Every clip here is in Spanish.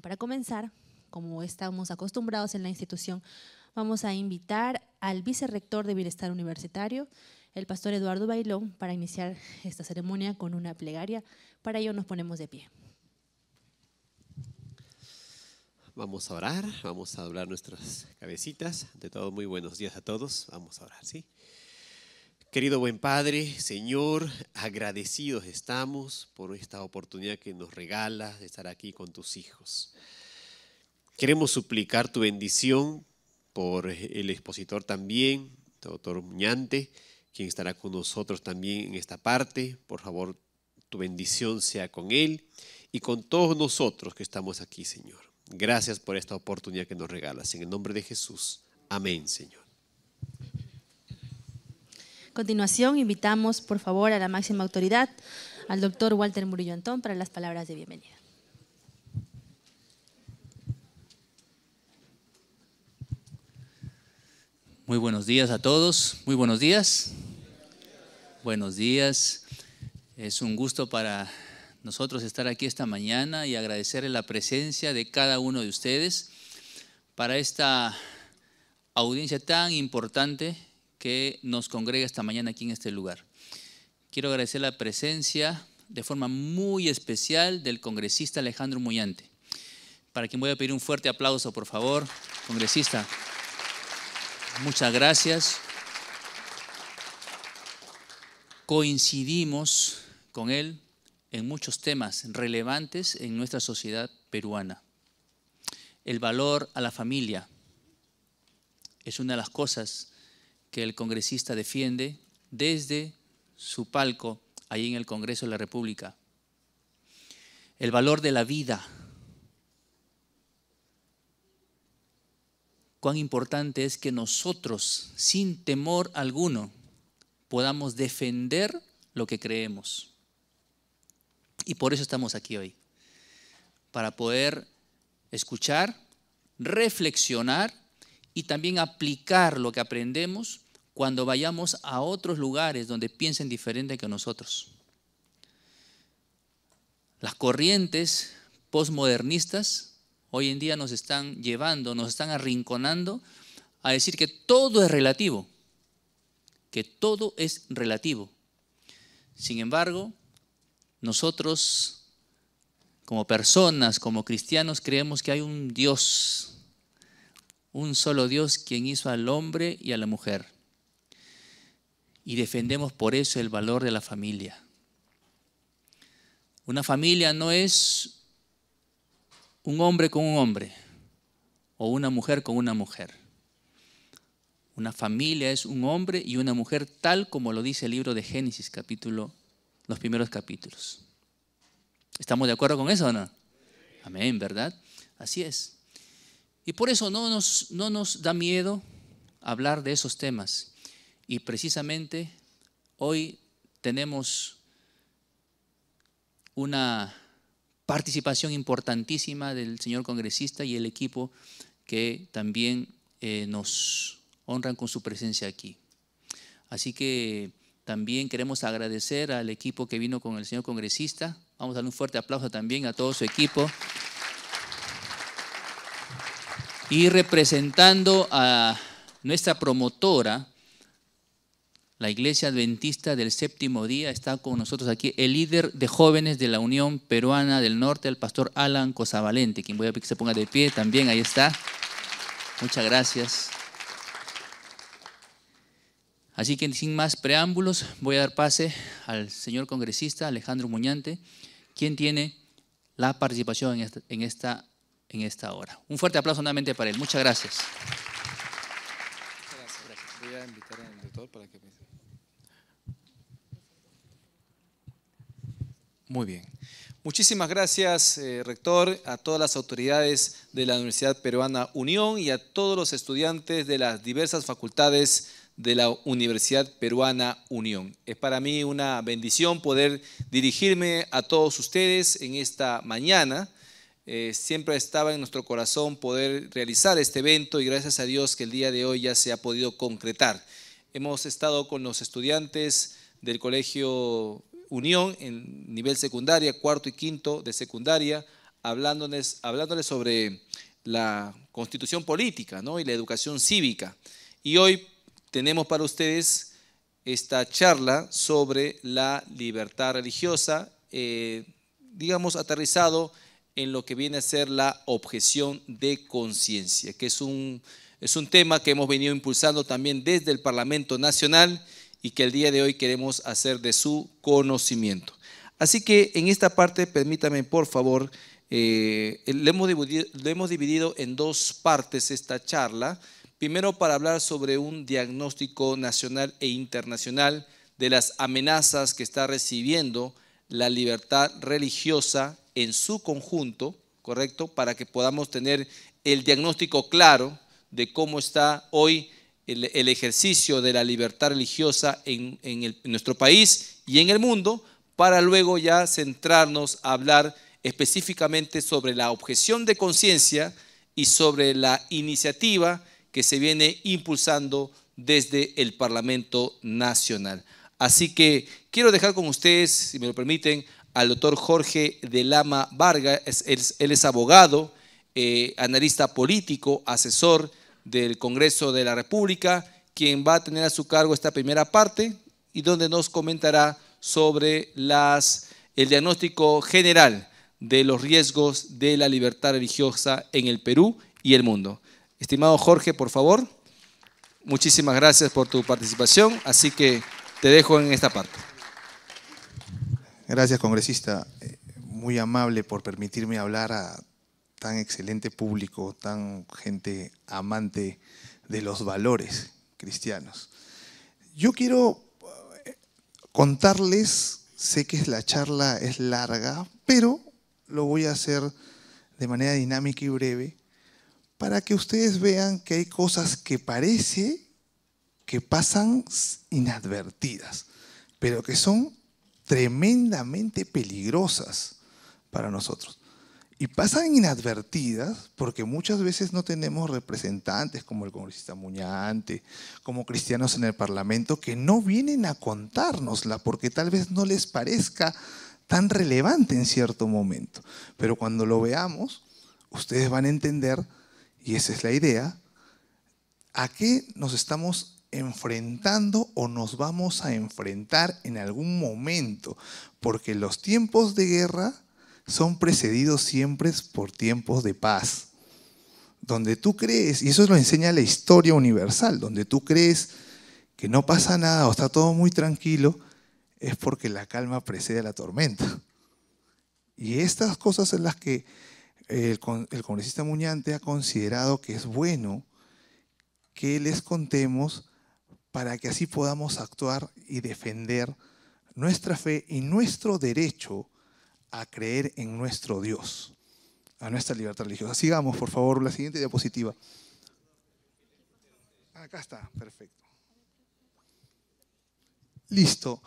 Para comenzar, como estamos acostumbrados en la institución, vamos a invitar al vicerrector de Bienestar Universitario, el pastor Eduardo Bailón, para iniciar esta ceremonia con una plegaria. Para ello nos ponemos de pie. Vamos a orar, vamos a doblar nuestras cabecitas. De todo, muy buenos días a todos. Vamos a orar, ¿sí? sí Querido buen Padre, Señor, agradecidos estamos por esta oportunidad que nos regalas de estar aquí con tus hijos. Queremos suplicar tu bendición por el expositor también, doctor Muñante, quien estará con nosotros también en esta parte. Por favor, tu bendición sea con él y con todos nosotros que estamos aquí, Señor. Gracias por esta oportunidad que nos regalas. En el nombre de Jesús. Amén, Señor continuación, invitamos por favor a la máxima autoridad, al doctor Walter Murillo Antón, para las palabras de bienvenida. Muy buenos días a todos, muy buenos días. Buenos días. Es un gusto para nosotros estar aquí esta mañana y agradecerle la presencia de cada uno de ustedes para esta audiencia tan importante que nos congrega esta mañana aquí en este lugar. Quiero agradecer la presencia de forma muy especial del congresista Alejandro Muyante, para quien voy a pedir un fuerte aplauso, por favor. Congresista, muchas gracias. Coincidimos con él en muchos temas relevantes en nuestra sociedad peruana. El valor a la familia es una de las cosas que el congresista defiende desde su palco ahí en el Congreso de la República. El valor de la vida. Cuán importante es que nosotros, sin temor alguno, podamos defender lo que creemos. Y por eso estamos aquí hoy, para poder escuchar, reflexionar y también aplicar lo que aprendemos cuando vayamos a otros lugares donde piensen diferente que nosotros. Las corrientes postmodernistas hoy en día nos están llevando, nos están arrinconando a decir que todo es relativo, que todo es relativo. Sin embargo, nosotros como personas, como cristianos, creemos que hay un Dios un solo Dios quien hizo al hombre y a la mujer. Y defendemos por eso el valor de la familia. Una familia no es un hombre con un hombre o una mujer con una mujer. Una familia es un hombre y una mujer tal como lo dice el libro de Génesis capítulo los primeros capítulos. ¿Estamos de acuerdo con eso o no? Amén, ¿verdad? Así es. Y por eso no nos, no nos da miedo hablar de esos temas. Y precisamente hoy tenemos una participación importantísima del señor congresista y el equipo que también eh, nos honran con su presencia aquí. Así que también queremos agradecer al equipo que vino con el señor congresista. Vamos a darle un fuerte aplauso también a todo su equipo. Y representando a nuestra promotora, la Iglesia Adventista del Séptimo Día, está con nosotros aquí el líder de jóvenes de la Unión Peruana del Norte, el pastor Alan Cosavalente, quien voy a pedir que se ponga de pie también, ahí está. Muchas gracias. Así que sin más preámbulos, voy a dar pase al señor congresista Alejandro Muñante, quien tiene la participación en esta, en esta en esta hora. Un fuerte aplauso nuevamente para él. Muchas gracias. Voy a invitar al para que me... Muy bien. Muchísimas gracias, eh, rector, a todas las autoridades de la Universidad Peruana Unión y a todos los estudiantes de las diversas facultades de la Universidad Peruana Unión. Es para mí una bendición poder dirigirme a todos ustedes en esta mañana eh, siempre estaba en nuestro corazón poder realizar este evento y gracias a Dios que el día de hoy ya se ha podido concretar. Hemos estado con los estudiantes del Colegio Unión en nivel secundaria, cuarto y quinto de secundaria, hablándoles, hablándoles sobre la constitución política y la educación cívica. Y hoy tenemos para ustedes esta charla sobre la libertad religiosa, eh, digamos, aterrizado en lo que viene a ser la objeción de conciencia, que es un, es un tema que hemos venido impulsando también desde el Parlamento Nacional y que el día de hoy queremos hacer de su conocimiento. Así que en esta parte, permítame por favor, eh, hemos le hemos dividido en dos partes esta charla. Primero para hablar sobre un diagnóstico nacional e internacional de las amenazas que está recibiendo la libertad religiosa en su conjunto, ¿correcto? Para que podamos tener el diagnóstico claro de cómo está hoy el, ejercicio de la libertad religiosa en nuestro país y en el mundo, para luego ya centrarnos a hablar específicamente sobre la objeción de conciencia y sobre la iniciativa que se viene impulsando desde el Parlamento Nacional. Así que Quiero dejar con ustedes, si me lo permiten, al doctor Jorge de Lama Vargas. él, es abogado, eh, analista político, asesor del Congreso de la República, quien va a tener a su cargo esta primera parte y donde nos comentará sobre el diagnóstico general de los riesgos de la libertad religiosa en el Perú y el mundo. Estimado Jorge, por favor, muchísimas gracias por tu participación, así que te dejo en esta parte. Gracias, congresista. Eh, muy amable por permitirme hablar a tan excelente público, tan gente amante de los valores cristianos. Yo quiero eh, contarles, sé que la charla es larga, pero lo voy a hacer de manera dinámica y breve para que ustedes vean que hay cosas que parece que pasan inadvertidas, pero que son tremendamente peligrosas para nosotros. Y pasan inadvertidas porque muchas veces no tenemos representantes como el congresista Muñante, como cristianos en el Parlamento, que no vienen a contárnosla porque tal vez no les parezca tan relevante en cierto momento. Pero cuando lo veamos, ustedes van a entender, y esa es la idea, a qué nos estamos enfrentando o nos vamos a enfrentar en algún momento, porque los tiempos de guerra son precedidos siempre por tiempos de paz, donde tú crees, y eso lo enseña la historia universal, donde tú crees que no pasa nada o está todo muy tranquilo, es porque la calma precede a la tormenta. Y estas cosas en las que el, el congresista Muñante ha considerado que es bueno que les contemos para que así podamos actuar y defender nuestra fe y nuestro derecho a creer en nuestro Dios, a nuestra libertad religiosa. Sigamos, por favor, la siguiente diapositiva. Acá está, perfecto. Listo.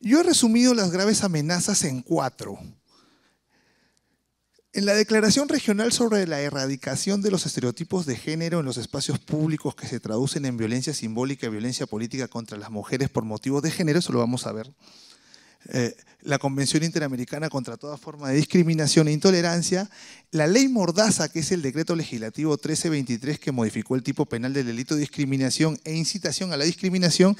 Yo he resumido las graves amenazas en cuatro. En la Declaración Regional sobre la Erradicación de los Estereotipos de Género en los Espacios Públicos que se traducen en violencia simbólica y violencia política contra las mujeres por motivos de género, eso lo vamos a ver, eh, la Convención Interamericana contra toda forma de discriminación e intolerancia, la ley Mordaza, que es el decreto legislativo 1323 que modificó el tipo penal del delito de discriminación e incitación a la discriminación,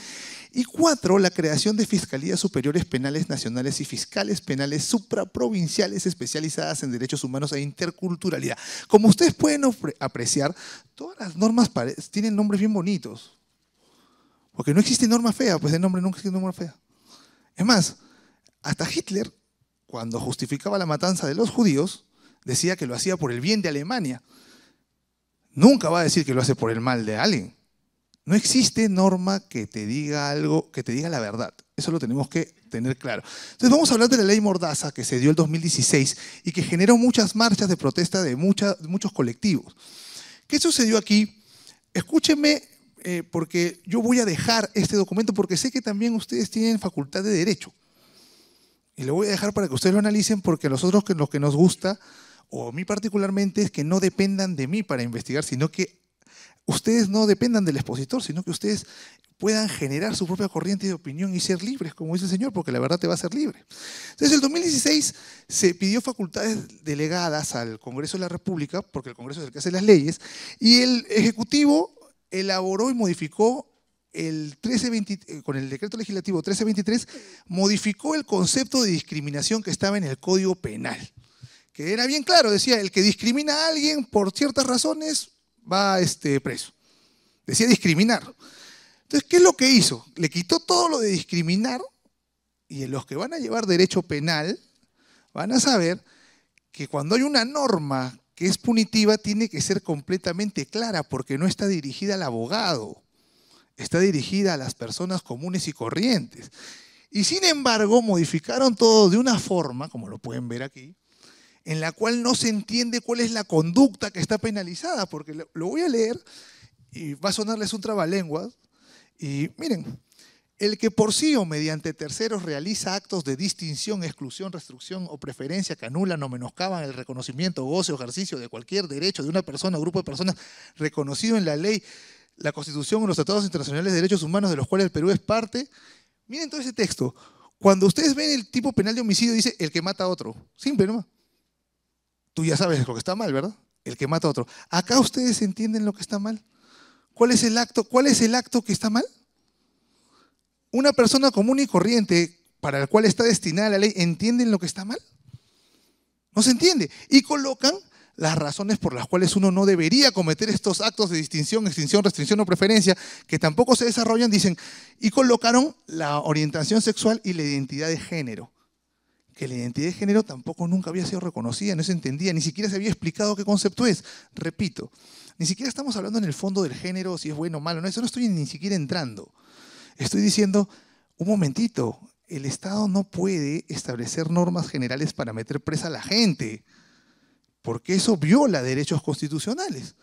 y cuatro, la creación de fiscalías superiores penales nacionales y fiscales penales supraprovinciales especializadas en derechos humanos e interculturalidad. Como ustedes pueden apreciar, todas las normas tienen nombres bien bonitos, porque no existe norma fea, pues de nombre nunca existe norma fea. Es más, hasta Hitler, cuando justificaba la matanza de los judíos, decía que lo hacía por el bien de Alemania. Nunca va a decir que lo hace por el mal de alguien. No existe norma que te diga algo, que te diga la verdad. Eso lo tenemos que tener claro. Entonces vamos a hablar de la ley Mordaza que se dio el 2016 y que generó muchas marchas de protesta de muchos colectivos. ¿Qué sucedió aquí? Escúcheme eh, porque yo voy a dejar este documento porque sé que también ustedes tienen facultad de derecho. Y lo voy a dejar para que ustedes lo analicen porque a nosotros lo que nos gusta, o a mí particularmente, es que no dependan de mí para investigar, sino que ustedes no dependan del expositor, sino que ustedes puedan generar su propia corriente de opinión y ser libres, como dice el Señor, porque la verdad te va a ser libre. Entonces, el 2016 se pidió facultades delegadas al Congreso de la República, porque el Congreso es el que hace las leyes, y el Ejecutivo elaboró y modificó eh, con el decreto legislativo 1323 modificó el concepto de discriminación que estaba en el Código Penal, que era bien claro, decía, el que discrimina a alguien por ciertas razones va este, preso. Decía discriminar. Entonces, ¿qué es lo que hizo? Le quitó todo lo de discriminar y los que van a llevar derecho penal van a saber que cuando hay una norma que es punitiva tiene que ser completamente clara porque no está dirigida al abogado está dirigida a las personas comunes y corrientes. Y sin embargo, modificaron todo de una forma, como lo pueden ver aquí, en la cual no se entiende cuál es la conducta que está penalizada, porque lo voy a leer y va a sonarles un trabalenguas. Y miren, el que por sí o mediante terceros realiza actos de distinción, exclusión, restricción o preferencia que anulan o menoscaban el reconocimiento, goce o ejercicio de cualquier derecho de una persona o grupo de personas reconocido en la ley la Constitución y los tratados internacionales de derechos humanos de los cuales el Perú es parte. Miren todo ese texto. Cuando ustedes ven el tipo penal de homicidio, dice el que mata a otro. Simple, ¿no? Tú ya sabes lo que está mal, ¿verdad? El que mata a otro. ¿Acá ustedes entienden lo que está mal? ¿Cuál es el acto? ¿Cuál es el acto que está mal? Una persona común y corriente para la cual está destinada la ley, ¿entienden lo que está mal? No se entiende. Y colocan las razones por las cuales uno no debería cometer estos actos de distinción, extinción, restricción o preferencia, que tampoco se desarrollan, dicen, y colocaron la orientación sexual y la identidad de género. Que la identidad de género tampoco nunca había sido reconocida, no se entendía, ni siquiera se había explicado qué concepto es. Repito, ni siquiera estamos hablando en el fondo del género, si es bueno o malo, no, eso no estoy ni siquiera entrando. Estoy diciendo, un momentito, el Estado no puede establecer normas generales para meter presa a la gente porque eso viola derechos constitucionales.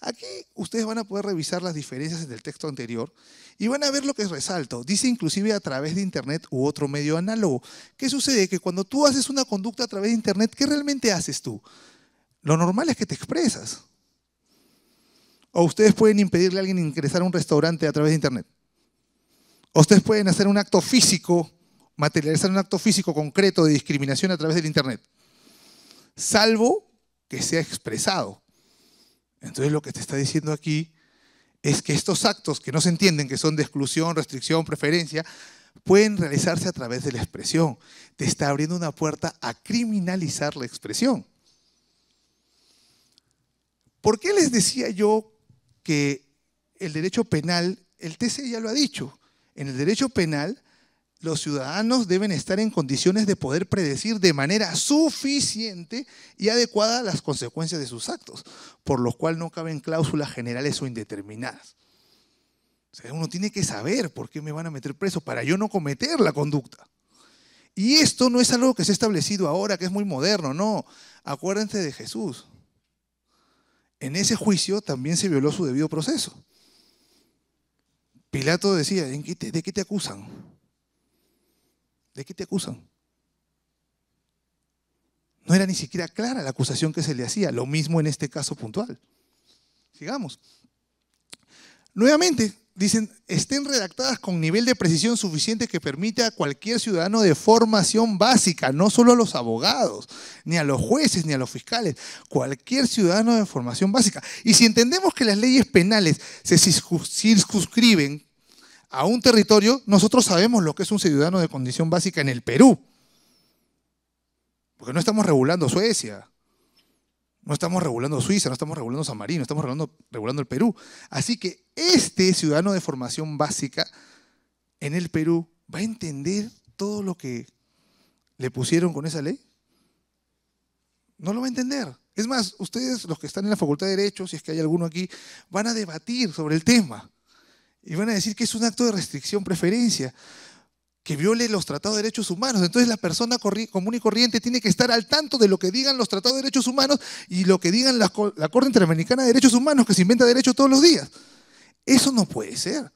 Aquí ustedes van a poder revisar las diferencias del texto anterior y van a ver lo que resalto. Dice inclusive a través de Internet u otro medio análogo. ¿Qué sucede? Que cuando tú haces una conducta a través de Internet, ¿qué realmente haces tú? Lo normal es que te expresas. O ustedes pueden impedirle a alguien ingresar a un restaurante a través de Internet. O ustedes pueden hacer un acto físico, materializar un acto físico concreto de discriminación a través del Internet. Salvo que sea expresado. Entonces lo que te está diciendo aquí es que estos actos que no se entienden, que son de exclusión, restricción, preferencia, pueden realizarse a través de la expresión. Te está abriendo una puerta a criminalizar la expresión. ¿Por qué les decía yo que el derecho penal, el TC ya lo ha dicho, en el derecho penal los ciudadanos deben estar en condiciones de poder predecir de manera suficiente y adecuada las consecuencias de sus actos, por lo cual no caben cláusulas generales o indeterminadas. sea, uno tiene que saber por qué me van a meter preso para yo no cometer la conducta. Y esto no es algo que se ha establecido ahora, que es muy moderno, no. Acuérdense de Jesús. En ese juicio también se violó su debido proceso. Pilato decía, de qué te acusan? ¿De qué te acusan? No era ni siquiera clara la acusación que se le hacía, lo mismo en este caso puntual. Sigamos. Nuevamente, dicen, estén redactadas con nivel de precisión suficiente que permita a cualquier ciudadano de formación básica, no solo a los abogados, ni a los jueces, ni a los fiscales, cualquier ciudadano de formación básica. Y si entendemos que las leyes penales se circunscriben a un territorio, nosotros sabemos lo que es un ciudadano de condición básica en el Perú. Porque no estamos regulando Suecia, no estamos regulando Suiza, no estamos regulando San Marino, estamos regulando, el Perú. Así que este ciudadano de formación básica en el Perú va a entender todo lo que le pusieron con esa ley. No lo va a entender. Es más, ustedes, los que están en la Facultad de Derecho, si es que hay alguno aquí, van a debatir sobre el tema. Y van a decir que es un acto de restricción, preferencia, que viole los tratados de derechos humanos. Entonces la persona común y corriente tiene que estar al tanto de lo que digan los tratados de derechos humanos y lo que digan la, Corte Interamericana de Derechos Humanos, que se inventa derecho todos los días. Eso no puede ser,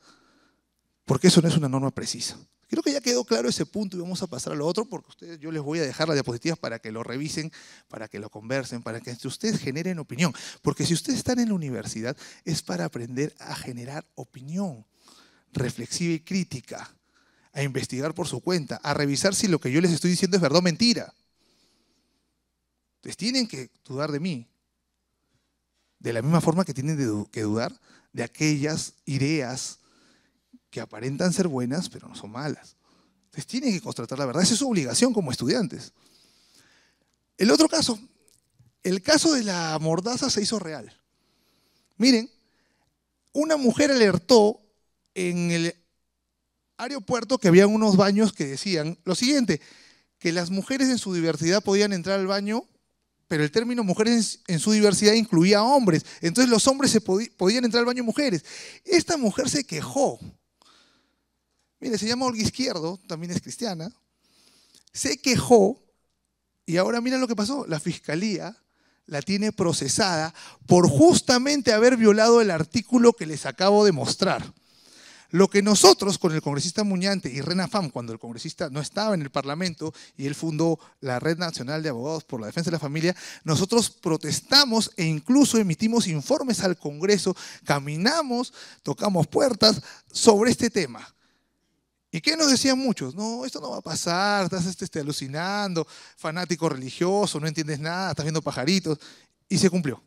porque eso no es una norma precisa. Creo que ya quedó claro ese punto y vamos a pasar a lo otro porque ustedes, yo les voy a dejar las diapositivas para que lo revisen, para que lo conversen, para que ustedes generen opinión. Porque si ustedes están en la universidad es para aprender a generar opinión reflexiva y crítica, a investigar por su cuenta, a revisar si lo que yo les estoy diciendo es verdad o mentira. Ustedes tienen que dudar de mí. De la misma forma que tienen que dudar de aquellas ideas que aparentan ser buenas, pero no son malas. Entonces tienen que contratar la verdad. Esa es su obligación como estudiantes. El otro caso, el caso de la mordaza se hizo real. Miren, una mujer alertó en el aeropuerto que había unos baños que decían lo siguiente, que las mujeres en su diversidad podían entrar al baño, pero el término mujeres en su diversidad incluía hombres. Entonces los hombres se podían entrar al baño mujeres. Esta mujer se quejó Mire, se llama Olga Izquierdo, también es cristiana. Se quejó y ahora miren lo que pasó. La fiscalía la tiene procesada por justamente haber violado el artículo que les acabo de mostrar. Lo que nosotros con el congresista Muñante y Renafam, cuando el congresista no estaba en el Parlamento y él fundó la Red Nacional de Abogados por la Defensa de la Familia, nosotros protestamos e incluso emitimos informes al Congreso, caminamos, tocamos puertas sobre este tema. ¿Y qué nos decían muchos? No, esto no va a pasar, estás este, este, alucinando, fanático religioso, no entiendes nada, estás viendo pajaritos. Y se cumplió.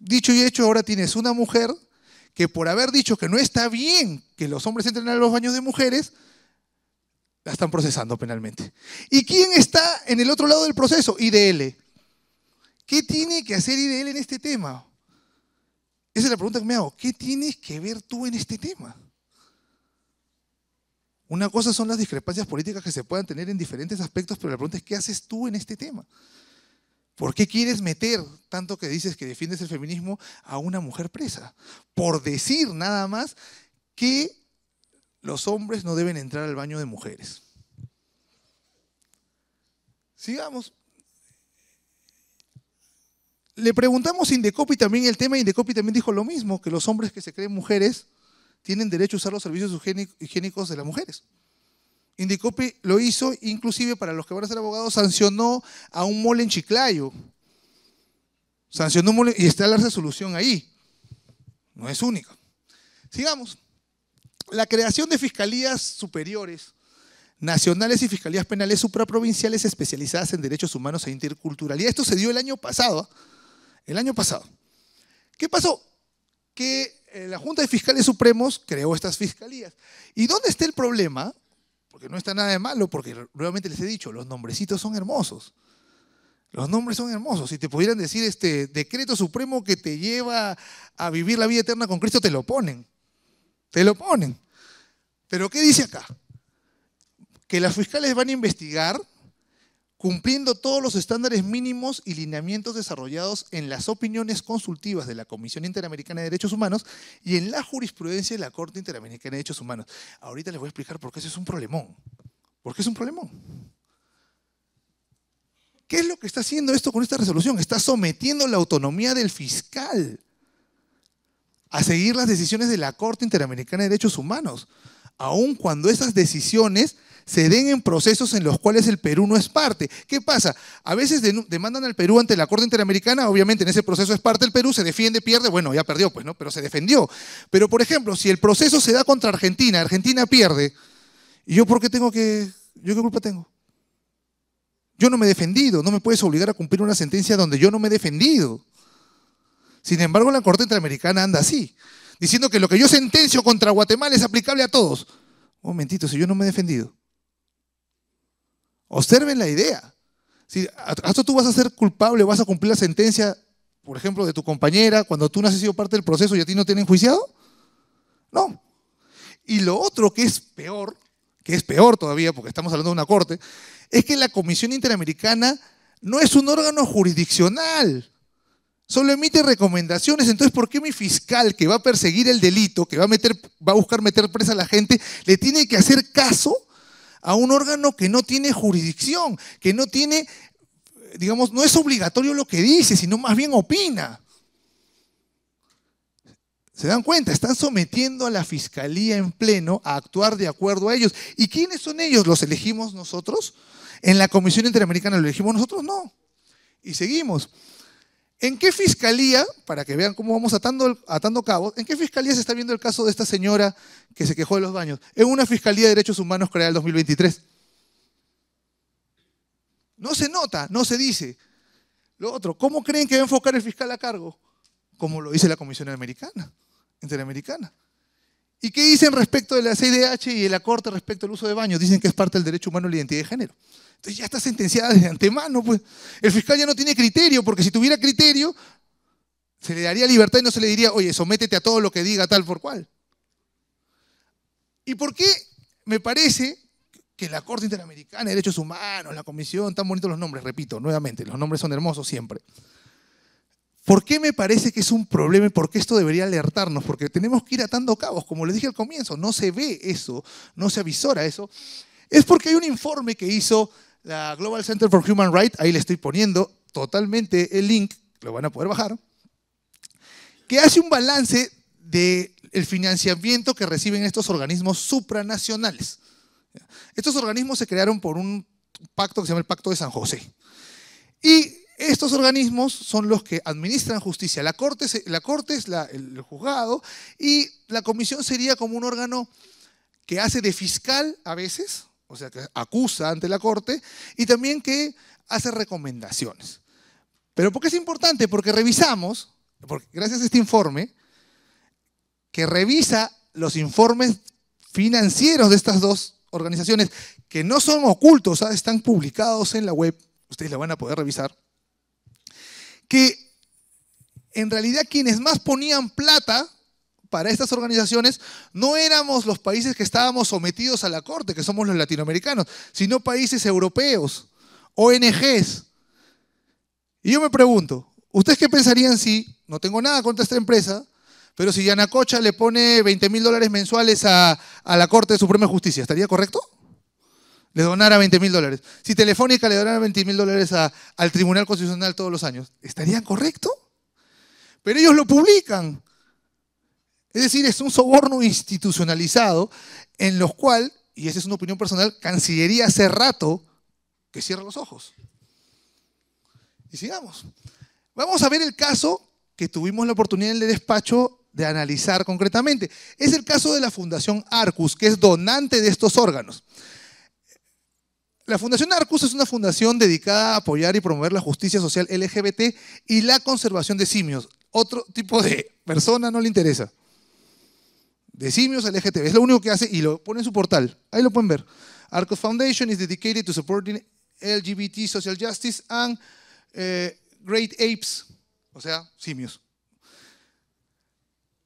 Dicho y hecho, ahora tienes una mujer que por haber dicho que no está bien que los hombres entren a los baños de mujeres, la están procesando penalmente. ¿Y quién está en el otro lado del proceso? IDL. ¿Qué tiene que hacer IDL en este tema? Esa es la pregunta que me hago. ¿Qué tienes que ver tú en este tema? Una cosa son las discrepancias políticas que se puedan tener en diferentes aspectos, pero la pregunta es, ¿qué haces tú en este tema? ¿Por qué quieres meter, tanto que dices que defiendes el feminismo, a una mujer presa? Por decir nada más que los hombres no deben entrar al baño de mujeres. Sigamos. Le preguntamos a Indecopi también el tema, y Indecopi también dijo lo mismo, que los hombres que se creen mujeres tienen derecho a usar los servicios higiénicos de las mujeres. Indicopi lo hizo, inclusive para los que van a ser abogados, sancionó a un mole en Chiclayo. Sancionó un mole y está la resolución ahí. No es única. Sigamos. La creación de fiscalías superiores, nacionales y fiscalías penales supraprovinciales especializadas en derechos humanos e interculturalidad. Esto se dio el año pasado. El año pasado. ¿Qué pasó? que eh, la Junta de Fiscales Supremos creó estas fiscalías. ¿Y dónde está el problema? Porque no está nada de malo, porque nuevamente les he dicho, los nombrecitos son hermosos. Los nombres son hermosos. Si te pudieran decir este decreto supremo que te lleva a vivir la vida eterna con Cristo, te lo ponen. Te lo ponen. Pero ¿qué dice acá? Que las fiscales van a investigar cumpliendo todos los estándares mínimos y lineamientos desarrollados en las opiniones consultivas de la Comisión Interamericana de Derechos Humanos y en la jurisprudencia de la Corte Interamericana de Derechos Humanos. Ahorita les voy a explicar por qué eso es un problemón. ¿Por qué es un problemón? ¿Qué es lo que está haciendo esto con esta resolución? Está sometiendo la autonomía del fiscal a seguir las decisiones de la Corte Interamericana de Derechos Humanos, aun cuando esas decisiones se den en procesos en los cuales el Perú no es parte. ¿Qué pasa? A veces demandan al Perú ante la Corte Interamericana, obviamente en ese proceso es parte el Perú, se defiende, pierde, bueno, ya perdió, pues no, pero se defendió. Pero por ejemplo, si el proceso se da contra Argentina, Argentina pierde, ¿y yo por qué tengo que, yo qué culpa tengo? Yo no me he defendido, no me puedes obligar a cumplir una sentencia donde yo no me he defendido. Sin embargo, la Corte Interamericana anda así, diciendo que lo que yo sentencio contra Guatemala es aplicable a todos. Un momentito, si yo no me he defendido. Observen la idea. Si hasta tú vas a ser culpable, vas a cumplir la sentencia, por ejemplo, de tu compañera, cuando tú no has sido parte del proceso y a ti no te han enjuiciado. No. Y lo otro que es peor, que es peor todavía, porque estamos hablando de una corte, es que la Comisión Interamericana no es un órgano jurisdiccional. Solo emite recomendaciones. Entonces, ¿por qué mi fiscal que va a perseguir el delito, que va a, meter, va a buscar meter presa a la gente, le tiene que hacer caso a un órgano que no tiene jurisdicción, que no tiene, digamos, no es obligatorio lo que dice, sino más bien opina. ¿Se dan cuenta? Están sometiendo a la fiscalía en pleno a actuar de acuerdo a ellos. ¿Y quiénes son ellos? ¿Los elegimos nosotros? ¿En la Comisión Interamericana lo elegimos nosotros? No. Y seguimos. ¿En qué fiscalía, para que vean cómo vamos atando, atando cabos, en qué fiscalía se está viendo el caso de esta señora que se quejó de los baños? En una fiscalía de derechos humanos creada en 2023. No se nota, no se dice. Lo otro, ¿cómo creen que va a enfocar el fiscal a cargo? Como lo dice la Comisión Americana, Interamericana. ¿Y qué dicen respecto de la CIDH y la Corte respecto al uso de baños? Dicen que es parte del derecho humano a la identidad de género. Entonces ya está sentenciada de antemano. Pues. El fiscal ya no tiene criterio, porque si tuviera criterio, se le daría libertad y no se le diría, oye, sométete a todo lo que diga tal por cual. ¿Y por qué me parece que la Corte Interamericana de Derechos Humanos, la Comisión, tan bonitos los nombres, repito, nuevamente, los nombres son hermosos siempre. ¿Por qué me parece que es un problema y por qué esto debería alertarnos? Porque tenemos que ir atando cabos, como les dije al comienzo, no se ve eso, no se avisora eso. Es porque hay un informe que hizo la Global Center for Human Rights, ahí le estoy poniendo totalmente el link, lo van a poder bajar, que hace un balance del el financiamiento que reciben estos organismos supranacionales. Estos organismos se crearon por un pacto que se llama el Pacto de San José. Y estos organismos son los que administran justicia. La Corte, la corte es el juzgado y la comisión sería como un órgano que hace de fiscal a veces, o sea, que acusa ante la corte, y también que hace recomendaciones. Pero ¿por qué es importante? Porque revisamos, gracias a este informe, que revisa los informes financieros de estas dos organizaciones, que no son ocultos, están publicados en la web, ustedes la van a poder revisar, que en realidad quienes más ponían plata para estas organizaciones no éramos los países que estábamos sometidos a la corte, que somos los latinoamericanos, sino países europeos, ONGs. Y yo me pregunto, ¿ustedes qué pensarían si, no tengo nada contra esta empresa, pero si Yanacocha le pone 20 mil dólares mensuales a, la Corte de Suprema Justicia, ¿estaría correcto? Le donara 20 mil dólares. Si Telefónica le donara 20 mil dólares al Tribunal Constitucional todos los años, ¿estaría correcto? Pero ellos lo publican. Es decir, es un soborno institucionalizado en los cual, y esa es una opinión personal, Cancillería hace rato que cierra los ojos. Y sigamos. Vamos a ver el caso que tuvimos la oportunidad en el despacho de analizar concretamente. Es el caso de la Fundación Arcus, que es donante de estos órganos. La Fundación Arcus es una fundación dedicada a apoyar y promover la justicia social LGBT y la conservación de simios. Otro tipo de persona no le interesa de simios al LGTB. Es lo único que hace y lo pone en su portal. Ahí lo pueden ver. Arcos Foundation is dedicated to supporting LGBT social justice and eh, great apes, o sea, simios.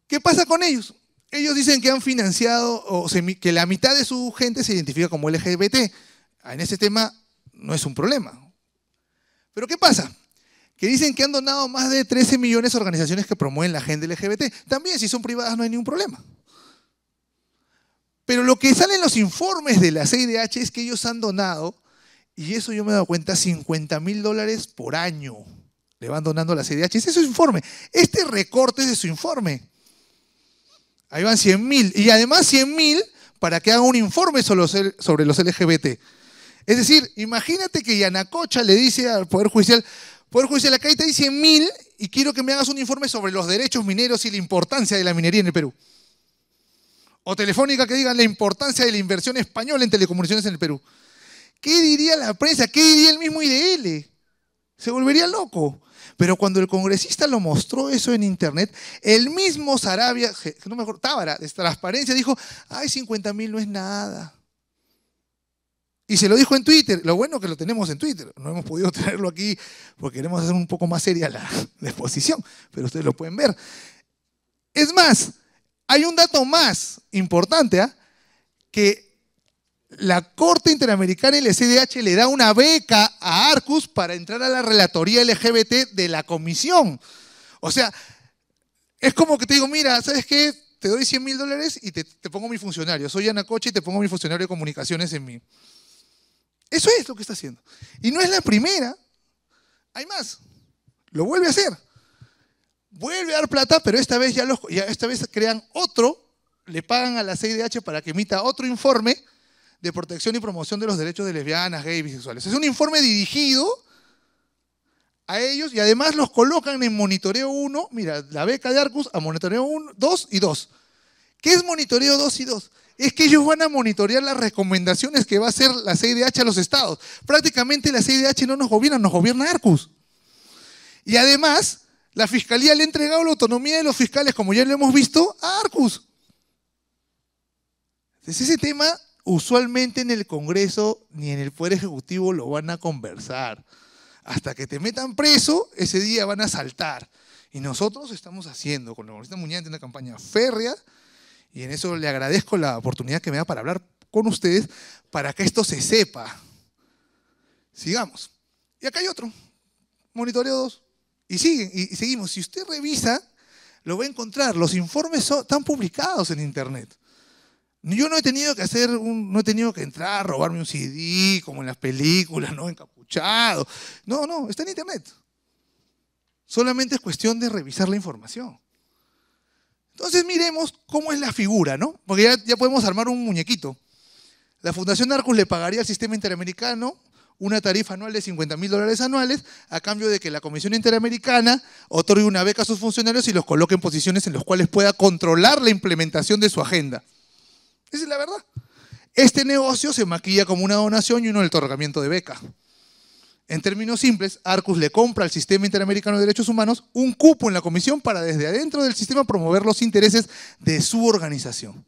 ¿Qué pasa con ellos? Ellos dicen que han financiado o que la mitad de su gente se identifica como LGBT. En ese tema no es un problema. Pero ¿qué pasa? que dicen que han donado más de 13 millones a organizaciones que promueven la agenda LGBT. También, si son privadas, no hay ningún problema. Pero lo que sale en los informes de la CIDH es que ellos han donado, y eso yo me he dado cuenta, 50 mil dólares por año le van donando a la CIDH. Ese es su informe. Este recorte es de su informe. Ahí van 100 mil. Y además 100 mil para que haga un informe sobre los LGBT. Es decir, imagínate que Yanacocha le dice al Poder Judicial, Poder Judicial, acá hay 100 mil y quiero que me hagas un informe sobre los derechos mineros y la importancia de la minería en el Perú o Telefónica que digan la importancia de la inversión española en telecomunicaciones en el Perú. ¿Qué diría la prensa? ¿Qué diría el mismo IDL? Se volvería loco. Pero cuando el congresista lo mostró eso en internet, el mismo Sarabia, no me acuerdo, Tábara, de transparencia, dijo, ay, 50.000 no es nada. Y se lo dijo en Twitter. Lo bueno que lo tenemos en Twitter. No hemos podido traerlo aquí porque queremos hacer un poco más seria la exposición, pero ustedes lo pueden ver. Es más, hay un dato más importante, ¿ah? que la Corte Interamericana y la CDH le da una beca a Arcus para entrar a la relatoría LGBT de la comisión. O sea, es como que te digo, mira, ¿sabes qué? Te doy 100 mil dólares y te, te, pongo mi funcionario. Soy Ana Coche y te pongo mi funcionario de comunicaciones en mí. Eso es lo que está haciendo. Y no es la primera. Hay más. Lo vuelve a hacer vuelve a dar plata, pero esta vez ya, los, ya esta vez crean otro, le pagan a la CIDH para que emita otro informe de protección y promoción de los derechos de lesbianas, gays y bisexuales. Es un informe dirigido a ellos y además los colocan en monitoreo 1, mira, la beca de Arcus a monitoreo 1, 2 y 2. ¿Qué es monitoreo 2 y 2? Es que ellos van a monitorear las recomendaciones que va a hacer la CIDH a los estados. Prácticamente la CIDH no nos gobierna, nos gobierna Arcus. Y además, la fiscalía le ha entregado la autonomía de los fiscales, como ya lo hemos visto, a Arcus. Entonces, ese tema usualmente en el Congreso ni en el Poder Ejecutivo lo van a conversar. Hasta que te metan preso, ese día van a saltar. Y nosotros estamos haciendo con la Universidad Muñante una campaña férrea y en eso le agradezco la oportunidad que me da para hablar con ustedes para que esto se sepa. Sigamos. Y acá hay otro. Monitoreo 2. Y, siguen, y seguimos. Si usted revisa, lo va a encontrar. Los informes están publicados en Internet. Yo no he tenido que hacer, un, no he tenido que entrar, robarme un CD, como en las películas, ¿no? Encapuchado. No, no, está en Internet. Solamente es cuestión de revisar la información. Entonces miremos cómo es la figura, ¿no? Porque ya, ya podemos armar un muñequito. La Fundación Arcos le pagaría al sistema interamericano una tarifa anual de 50 mil dólares anuales a cambio de que la Comisión Interamericana otorgue una beca a sus funcionarios y los coloque en posiciones en las cuales pueda controlar la implementación de su agenda. Esa es la verdad. Este negocio se maquilla como una donación y un otorgamiento de beca. En términos simples, Arcus le compra al Sistema Interamericano de Derechos Humanos un cupo en la comisión para desde adentro del sistema promover los intereses de su organización.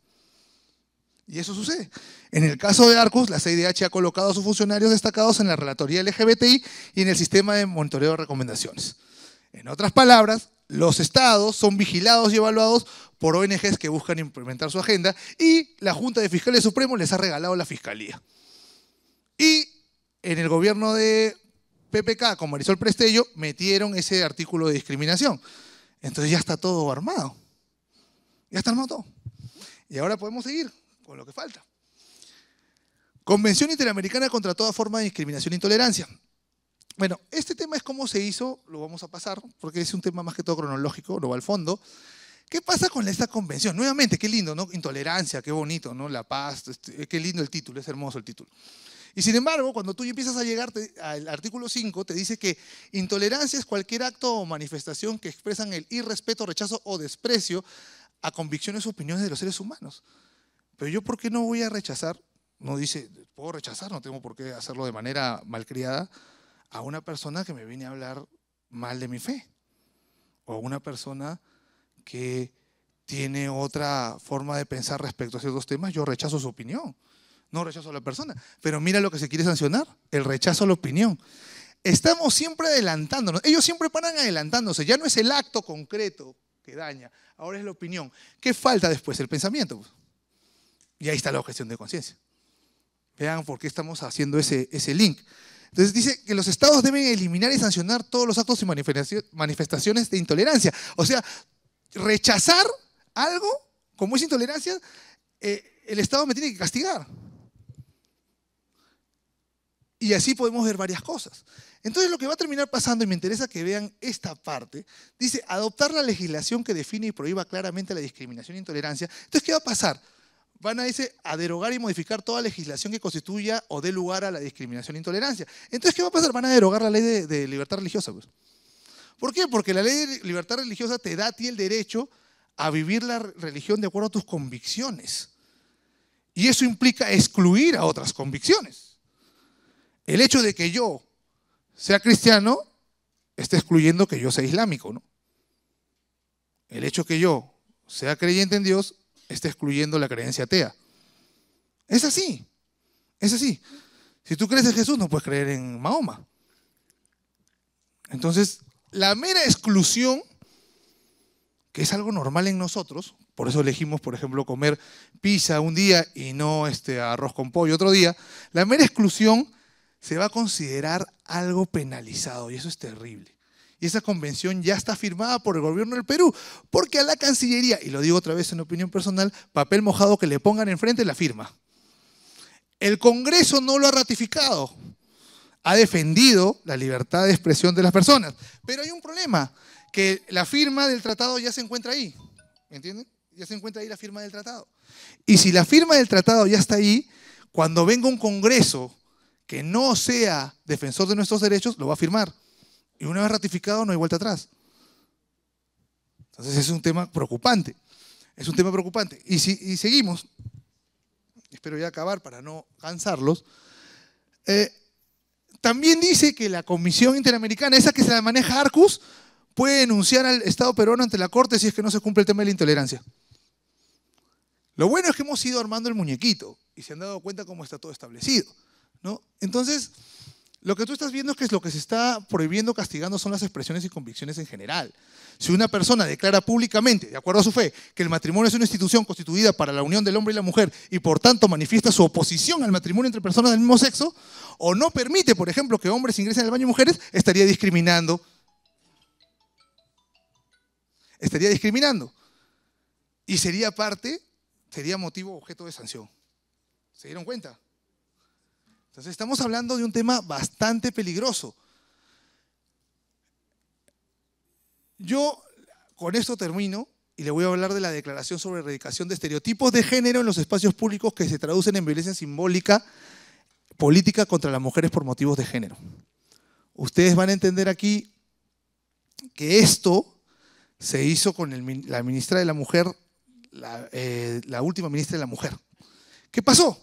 Y eso sucede. En el caso de Arcus, la CIDH ha colocado a sus funcionarios destacados en la relatoría LGBTI y en el sistema de monitoreo de recomendaciones. En otras palabras, los estados son vigilados y evaluados por ONGs que buscan implementar su agenda y la Junta de Fiscales Supremos les ha regalado la fiscalía. Y en el gobierno de PPK con Marisol Prestello metieron ese artículo de discriminación. Entonces ya está todo armado. Ya está armado todo. Y ahora podemos seguir con lo que falta. Convención Interamericana contra toda forma de discriminación e intolerancia. Bueno, este tema es cómo se hizo, lo vamos a pasar, porque es un tema más que todo cronológico, lo va al fondo. ¿Qué pasa con esta convención? Nuevamente, qué lindo, ¿no? Intolerancia, qué bonito, ¿no? La paz, este, eh, qué lindo el título, es hermoso el título. Y sin embargo, cuando tú empiezas a llegar al artículo 5, te dice que intolerancia es cualquier acto o manifestación que expresan el irrespeto, rechazo o desprecio a convicciones o opiniones de los seres humanos. Pero yo, ¿por qué no voy a rechazar? No dice, puedo rechazar, no tengo por qué hacerlo de manera malcriada a una persona que me viene a hablar mal de mi fe. O a una persona que tiene otra forma de pensar respecto a ciertos temas, yo rechazo su opinión. No rechazo a la persona. Pero mira lo que se quiere sancionar, el rechazo a la opinión. Estamos siempre adelantándonos. Ellos siempre paran adelantándose. Ya no es el acto concreto que daña, ahora es la opinión. ¿Qué falta después? El pensamiento. Y ahí está la objeción de conciencia. Vean por qué estamos haciendo ese, ese link. Entonces dice que los estados deben eliminar y sancionar todos los actos y manifestaciones de intolerancia. O sea, rechazar algo como es intolerancia, eh, el Estado me tiene que castigar. Y así podemos ver varias cosas. Entonces lo que va a terminar pasando, y me interesa que vean esta parte, dice adoptar la legislación que define y prohíba claramente la discriminación e intolerancia. Entonces, ¿qué va a pasar? van a, dice, a derogar y modificar toda legislación que constituya o dé lugar a la discriminación e intolerancia. Entonces, ¿qué va a pasar? Van a derogar la ley de, libertad religiosa. Pues. ¿Por qué? Porque la ley de libertad religiosa te da a ti el derecho a vivir la religión de acuerdo a tus convicciones. Y eso implica excluir a otras convicciones. El hecho de que yo sea cristiano está excluyendo que yo sea islámico, ¿no? El hecho de que yo sea creyente en Dios está excluyendo la creencia atea. Es así, es así. Si tú crees en Jesús, no puedes creer en Mahoma. Entonces, la mera exclusión, que es algo normal en nosotros, por eso elegimos, por ejemplo, comer pizza un día y no este arroz con pollo otro día, la mera exclusión se va a considerar algo penalizado y eso es terrible. Y esa convención ya está firmada por el gobierno del Perú, porque a la Cancillería, y lo digo otra vez en opinión personal, papel mojado que le pongan enfrente la firma. El Congreso no lo ha ratificado. Ha defendido la libertad de expresión de las personas. Pero hay un problema, que la firma del tratado ya se encuentra ahí. ¿Me entienden? Ya se encuentra ahí la firma del tratado. Y si la firma del tratado ya está ahí, cuando venga un Congreso que no sea defensor de nuestros derechos, lo va a firmar. Y una vez ratificado no hay vuelta atrás. Entonces es un tema preocupante. Es un tema preocupante. Y si seguimos, espero ya acabar para no cansarlos, eh, también dice que la Comisión Interamericana, esa que se la maneja Arcus, puede denunciar al Estado peruano ante la Corte si es que no se cumple el tema de la intolerancia. Lo bueno es que hemos ido armando el muñequito y se han dado cuenta cómo está todo establecido. ¿no? Entonces, lo que tú estás viendo es que lo que se está prohibiendo, castigando son las expresiones y convicciones en general. Si una persona declara públicamente, de acuerdo a su fe, que el matrimonio es una institución constituida para la unión del hombre y la mujer y por tanto manifiesta su oposición al matrimonio entre personas del mismo sexo, o no permite, por ejemplo, que hombres ingresen al baño y mujeres, estaría discriminando. Estaría discriminando. Y sería parte, sería motivo, objeto de sanción. ¿Se dieron cuenta? Entonces estamos hablando de un tema bastante peligroso. Yo con esto termino y le voy a hablar de la declaración sobre erradicación de estereotipos de género en los espacios públicos que se traducen en violencia simbólica política contra las mujeres por motivos de género. Ustedes van a entender aquí que esto se hizo con la ministra de la Mujer, eh, la última ministra de la Mujer. ¿Qué pasó?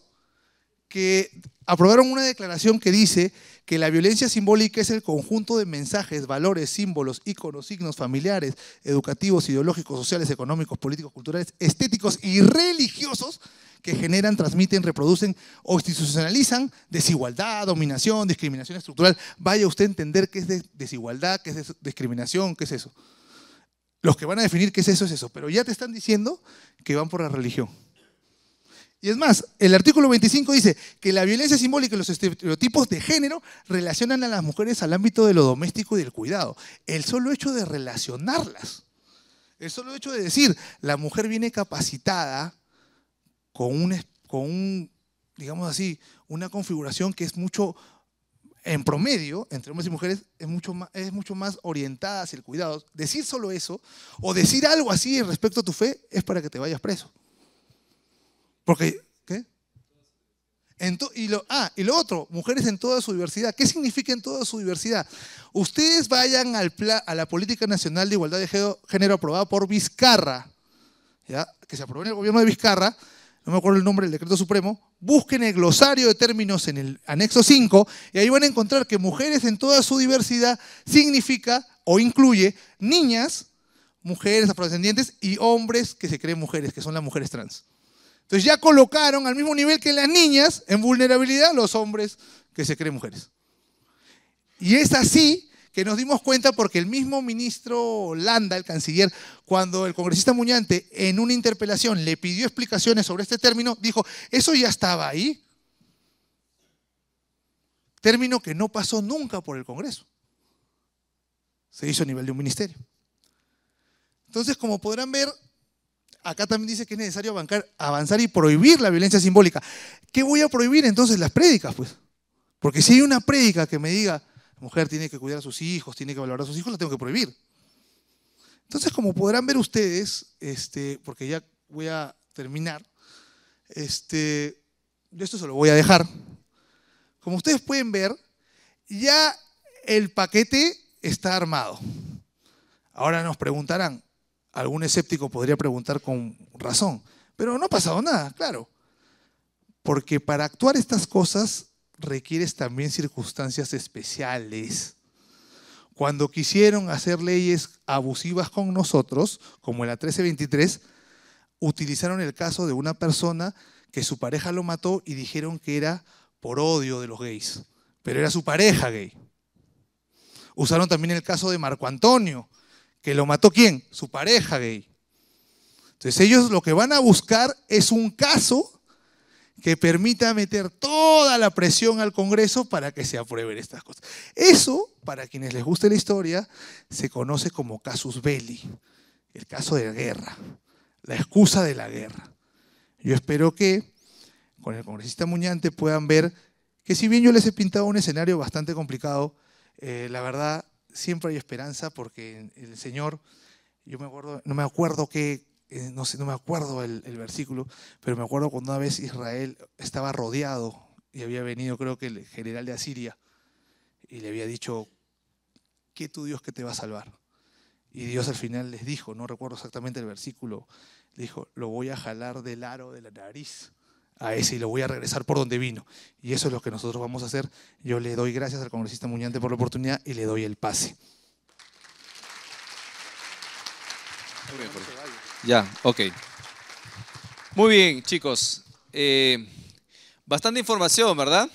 que aprobaron una declaración que dice que la violencia simbólica es el conjunto de mensajes, valores, símbolos, íconos, signos familiares, educativos, ideológicos, sociales, económicos, políticos, culturales, estéticos y religiosos que generan, transmiten, reproducen o institucionalizan desigualdad, dominación, discriminación estructural. Vaya usted a entender qué es desigualdad, qué es discriminación, qué es eso. Los que van a definir qué es eso es eso, pero ya te están diciendo que van por la religión. Y es más, el artículo 25 dice que la violencia simbólica y los estereotipos de género relacionan a las mujeres al ámbito de lo doméstico y del cuidado. El solo hecho de relacionarlas, el solo hecho de decir, la mujer viene capacitada con un, con un digamos así, una configuración que es mucho, en promedio, entre hombres y mujeres, es mucho, más, es mucho más orientada hacia el cuidado. Decir solo eso o decir algo así respecto a tu fe es para que te vayas preso. Porque, ¿qué? y, lo, ah, y lo otro, mujeres en toda su diversidad. ¿Qué significa en toda su diversidad? Ustedes vayan al pla, a la Política Nacional de Igualdad de Género aprobada por Vizcarra, ¿ya? que se aprobó en el gobierno de Vizcarra, no me acuerdo el nombre del decreto supremo, busquen el glosario de términos en el anexo 5 y ahí van a encontrar que mujeres en toda su diversidad significa o incluye niñas, mujeres afrodescendientes y hombres que se creen mujeres, que son las mujeres trans. Entonces ya colocaron al mismo nivel que las niñas en vulnerabilidad los hombres que se creen mujeres. Y es así que nos dimos cuenta porque el mismo ministro Landa, el canciller, cuando el congresista Muñante en una interpelación le pidió explicaciones sobre este término, dijo, eso ya estaba ahí. Término que no pasó nunca por el Congreso. Se hizo a nivel de un ministerio. Entonces, como podrán ver, acá también dice que es necesario avanzar y prohibir la violencia simbólica. ¿Qué voy a prohibir entonces las prédicas? Pues? Porque si hay una prédica que me diga, la mujer tiene que cuidar a sus hijos, tiene que valorar a sus hijos, la tengo que prohibir. Entonces, como podrán ver ustedes, este, porque ya voy a terminar, este, yo esto se lo voy a dejar. Como ustedes pueden ver, ya el paquete está armado. Ahora nos preguntarán, algún escéptico podría preguntar con razón, pero no ha pasado nada, claro. Porque para actuar estas cosas requieres también circunstancias especiales. Cuando quisieron hacer leyes abusivas con nosotros, como la 1323, utilizaron el caso de una persona que su pareja lo mató y dijeron que era por odio de los gays, pero era su pareja gay. Usaron también el caso de Marco Antonio, que lo mató quién? Su pareja gay. Entonces ellos lo que van a buscar es un caso que permita meter toda la presión al Congreso para que se aprueben estas cosas. Eso, para quienes les guste la historia, se conoce como casus belli, el caso de la guerra, la excusa de la guerra. Yo espero que con el congresista Muñante puedan ver que si bien yo les he pintado un escenario bastante complicado, eh, la verdad siempre hay esperanza porque el Señor, yo me acuerdo, no me acuerdo qué, eh, no sé, no me acuerdo el, versículo, pero me acuerdo cuando una vez Israel estaba rodeado y había venido, creo que el general de Asiria, y le había dicho, ¿qué tu Dios que te va a salvar? Y Dios al final les dijo, no recuerdo exactamente el versículo, le dijo, lo voy a jalar del aro de la nariz a ese y lo voy a regresar por donde vino. Y eso es lo que nosotros vamos a hacer. Yo le doy gracias al congresista Muñante por la oportunidad y le doy el pase. Muy bien, ya, ok. Muy bien, chicos. Eh, bastante información, ¿verdad?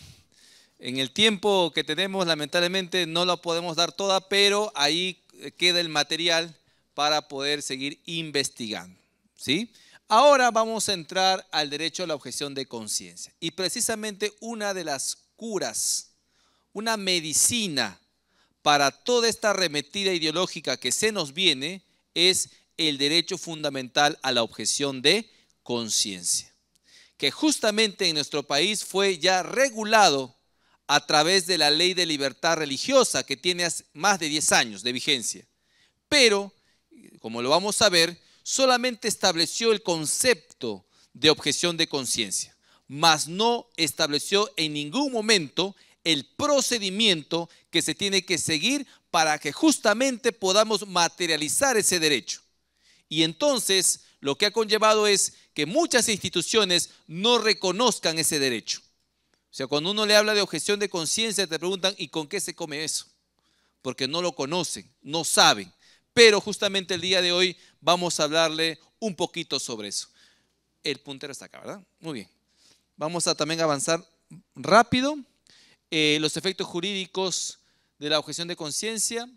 En el tiempo que tenemos, lamentablemente, no la podemos dar toda, pero ahí queda el material para poder seguir investigando. ¿Sí? Ahora vamos a entrar al derecho a la objeción de conciencia. Y precisamente una de las curas, una medicina para toda esta arremetida ideológica que se nos viene es el derecho fundamental a la objeción de conciencia, que justamente en nuestro país fue ya regulado a través de la ley de libertad religiosa que tiene más de 10 años de vigencia. Pero, como lo vamos a ver, solamente estableció el concepto de objeción de conciencia, mas no estableció en ningún momento el procedimiento que se tiene que seguir para que justamente podamos materializar ese derecho. Y entonces lo que ha conllevado es que muchas instituciones no reconozcan ese derecho. O sea, cuando uno le habla de objeción de conciencia, te preguntan, ¿y con qué se come eso? Porque no lo conocen, no saben pero justamente el día de hoy vamos a hablarle un poquito sobre eso. El puntero está acá, ¿verdad? Muy bien. Vamos a también avanzar rápido. Eh, los efectos jurídicos de la objeción de conciencia.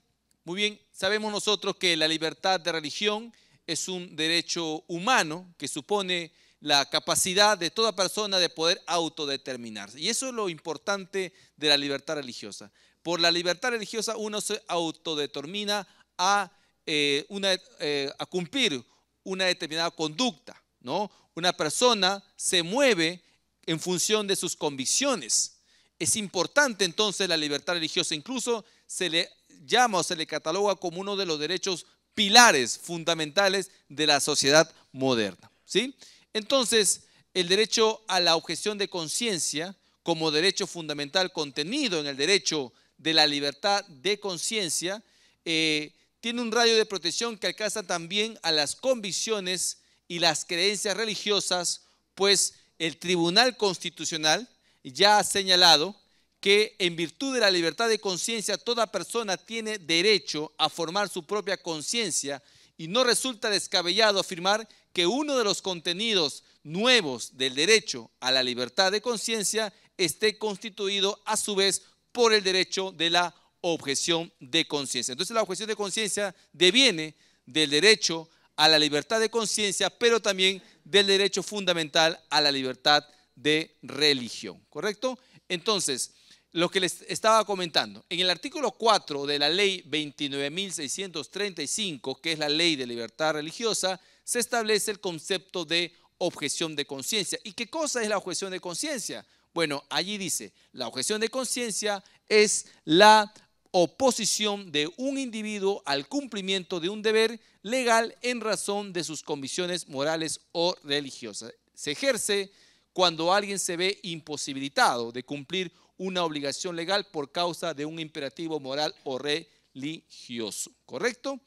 Muy bien, sabemos nosotros que la libertad de religión es un derecho humano que supone la capacidad de toda persona de poder autodeterminarse. Y eso es lo importante de la libertad religiosa. Por la libertad religiosa uno se autodetermina a eh, una, eh, a cumplir una determinada conducta, ¿no? Una persona se mueve en función de sus convicciones. Es importante entonces la libertad religiosa, incluso se le llama o se le cataloga como uno de los derechos pilares fundamentales de la sociedad moderna, ¿sí? Entonces, el derecho a la objeción de conciencia como derecho fundamental contenido en el derecho de la libertad de conciencia eh, tiene un radio de protección que alcanza también a las convicciones y las creencias religiosas, pues el Tribunal Constitucional ya ha señalado que en virtud de la libertad de conciencia toda persona tiene derecho a formar su propia conciencia y no resulta descabellado afirmar que uno de los contenidos nuevos del derecho a la libertad de conciencia esté constituido a su vez por el derecho de la objeción de conciencia. Entonces la objeción de conciencia deviene del derecho a la libertad de conciencia, pero también del derecho fundamental a la libertad de religión. ¿Correcto? Entonces, lo que les estaba comentando, en el artículo 4 de la ley 29.635, que es la ley de libertad religiosa, se establece el concepto de objeción de conciencia. ¿Y qué cosa es la objeción de conciencia? Bueno, allí dice, la objeción de conciencia es la oposición de un individuo al cumplimiento de un deber legal en razón de sus convicciones morales o religiosas. Se ejerce cuando alguien se ve imposibilitado de cumplir una obligación legal por causa de un imperativo moral o religioso. ¿Correcto?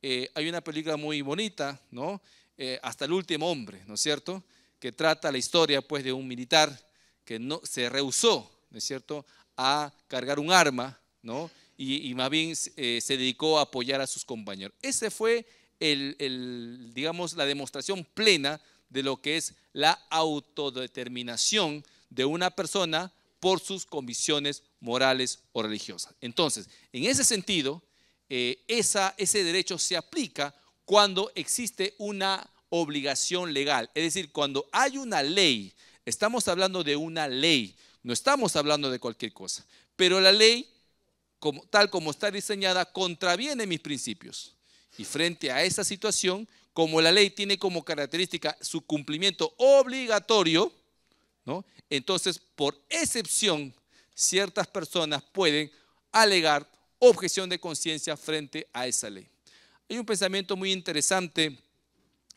Eh, hay una película muy bonita, ¿no? Eh, hasta el último hombre, ¿no es cierto? Que trata la historia, pues, de un militar que no, se rehusó, ¿no es cierto?, a cargar un arma, ¿no? y, más bien eh, se dedicó a apoyar a sus compañeros. Ese fue el, digamos, la demostración plena de lo que es la autodeterminación de una persona por sus convicciones morales o religiosas. Entonces, en ese sentido, eh, esa, ese derecho se aplica cuando existe una obligación legal, es decir, cuando hay una ley, estamos hablando de una ley, no estamos hablando de cualquier cosa, pero la ley tal como está diseñada, contraviene mis principios. Y frente a esa situación, como la ley tiene como característica su cumplimiento obligatorio, ¿no? entonces por excepción ciertas personas pueden alegar objeción de conciencia frente a esa ley. Hay un pensamiento muy interesante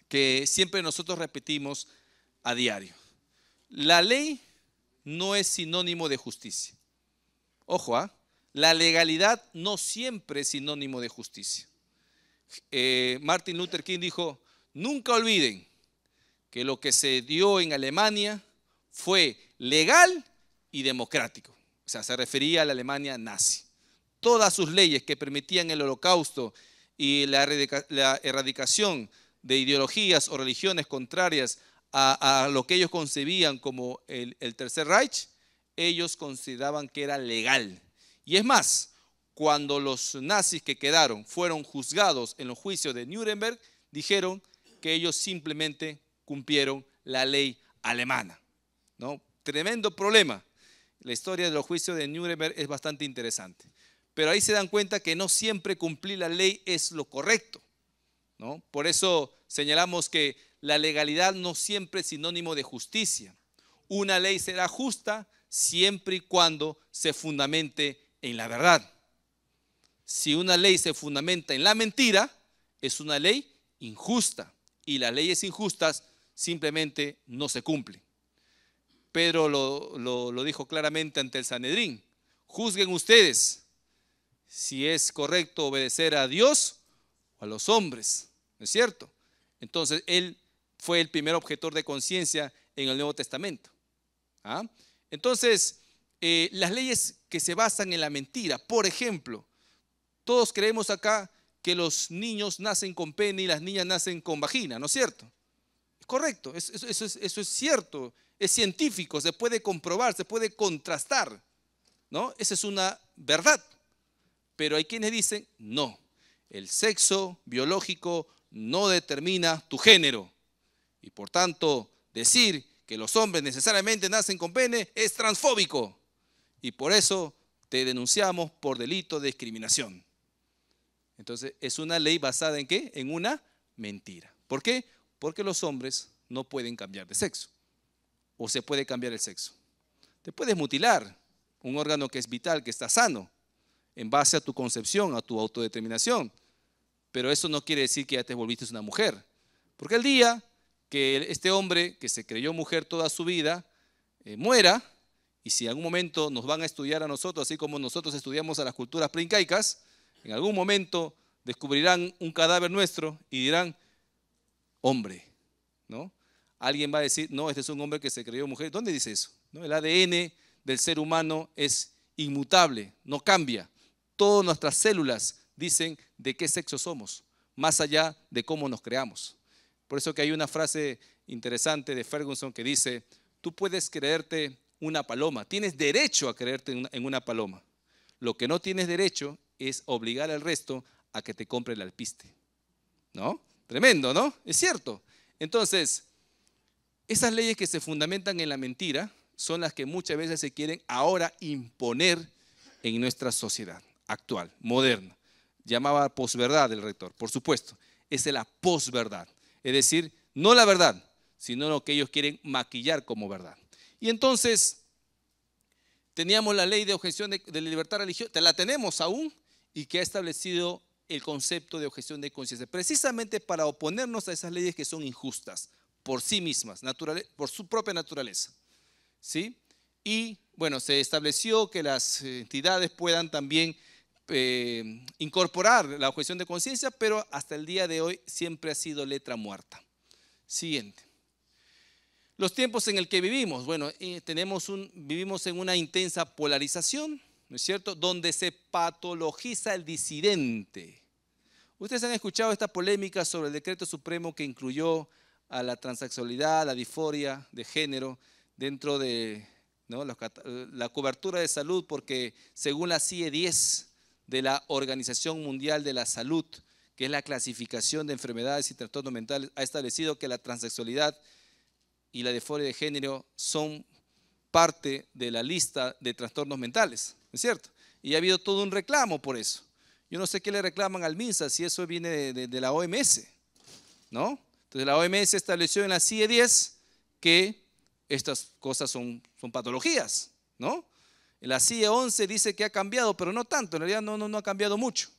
que siempre nosotros repetimos a diario. La ley no es sinónimo de justicia. Ojo, ¿ah? La legalidad no siempre es sinónimo de justicia. Eh, Martin Luther King dijo, nunca olviden que lo que se dio en Alemania fue legal y democrático. O sea, se refería a la Alemania nazi. Todas sus leyes que permitían el holocausto y la, erradicación de ideologías o religiones contrarias a, lo que ellos concebían como el, el Tercer Reich, ellos consideraban que era legal y es más, cuando los nazis que quedaron fueron juzgados en los juicios de Nuremberg, dijeron que ellos simplemente cumplieron la ley alemana. ¿no? Tremendo problema. La historia de los juicios de Nuremberg es bastante interesante. Pero ahí se dan cuenta que no siempre cumplir la ley es lo correcto. ¿no? Por eso señalamos que la legalidad no siempre es sinónimo de justicia. Una ley será justa siempre y cuando se fundamente en la verdad. Si una ley se fundamenta en la mentira, es una ley injusta. Y las leyes injustas simplemente no se cumplen. Pedro lo, dijo claramente ante el Sanedrín. Juzguen ustedes si es correcto obedecer a Dios o a los hombres. ¿No es cierto? Entonces, él fue el primer objetor de conciencia en el Nuevo Testamento. ¿Ah? Entonces, eh, las leyes que se basan en la mentira. Por ejemplo, todos creemos acá que los niños nacen con pene y las niñas nacen con vagina, ¿no es cierto? Es Correcto, eso, eso es, cierto, es científico, se puede comprobar, se puede contrastar, ¿no? Esa es una verdad. Pero hay quienes dicen, no, el sexo biológico no determina tu género. Y por tanto, decir que los hombres necesariamente nacen con pene es transfóbico y por eso te denunciamos por delito de discriminación. Entonces, es una ley basada en qué? En una mentira. ¿Por qué? Porque los hombres no pueden cambiar de sexo. O se puede cambiar el sexo. Te puedes mutilar un órgano que es vital, que está sano, en base a tu concepción, a tu autodeterminación. Pero eso no quiere decir que ya te volviste una mujer. Porque el día que este hombre, que se creyó mujer toda su vida, eh, muera, y si en algún momento nos van a estudiar a nosotros, así como nosotros estudiamos a las culturas preincaicas, en algún momento descubrirán un cadáver nuestro y dirán, hombre, ¿no? Alguien va a decir, no, este es un hombre que se creyó mujer. ¿Dónde dice eso? ¿No? El ADN del ser humano es inmutable, no cambia. Todas nuestras células dicen de qué sexo somos, más allá de cómo nos creamos. Por eso que hay una frase interesante de Ferguson que dice, tú puedes creerte una paloma. Tienes derecho a creerte en una paloma. Lo que no tienes derecho es obligar al resto a que te compre el alpiste. ¿No? Tremendo, ¿no? Es cierto. Entonces, esas leyes que se fundamentan en la mentira son las que muchas veces se quieren ahora imponer en nuestra sociedad actual, moderna. Llamaba posverdad el rector, por supuesto. Es la posverdad. Es decir, no la verdad, sino lo que ellos quieren maquillar como verdad. Y entonces teníamos la ley de objeción de, libertad religiosa, la tenemos aún, y que ha establecido el concepto de objeción de conciencia, precisamente para oponernos a esas leyes que son injustas por sí mismas, por su propia naturaleza. ¿Sí? Y bueno, se estableció que las entidades puedan también eh, incorporar la objeción de conciencia, pero hasta el día de hoy siempre ha sido letra muerta. Siguiente. Los tiempos en el que vivimos, bueno, tenemos un, vivimos en una intensa polarización, ¿no es cierto?, donde se patologiza el disidente. Ustedes han escuchado esta polémica sobre el decreto supremo que incluyó a la transexualidad, a la disforia de género dentro de la cobertura de salud, porque según la CIE e 10 de la Organización Mundial de la Salud, que es la clasificación de enfermedades y trastornos mentales, ha establecido que la transexualidad y la disforia de género son parte de la lista de trastornos mentales, ¿no es cierto? Y ha habido todo un reclamo por eso. Yo no sé qué le reclaman al MINSA si eso viene de, la OMS, ¿no? Entonces la OMS estableció en la CIE e 10 que estas cosas son, son patologías, ¿no? La CIE 11 dice que ha cambiado, pero no tanto, en realidad no, no, no ha cambiado mucho.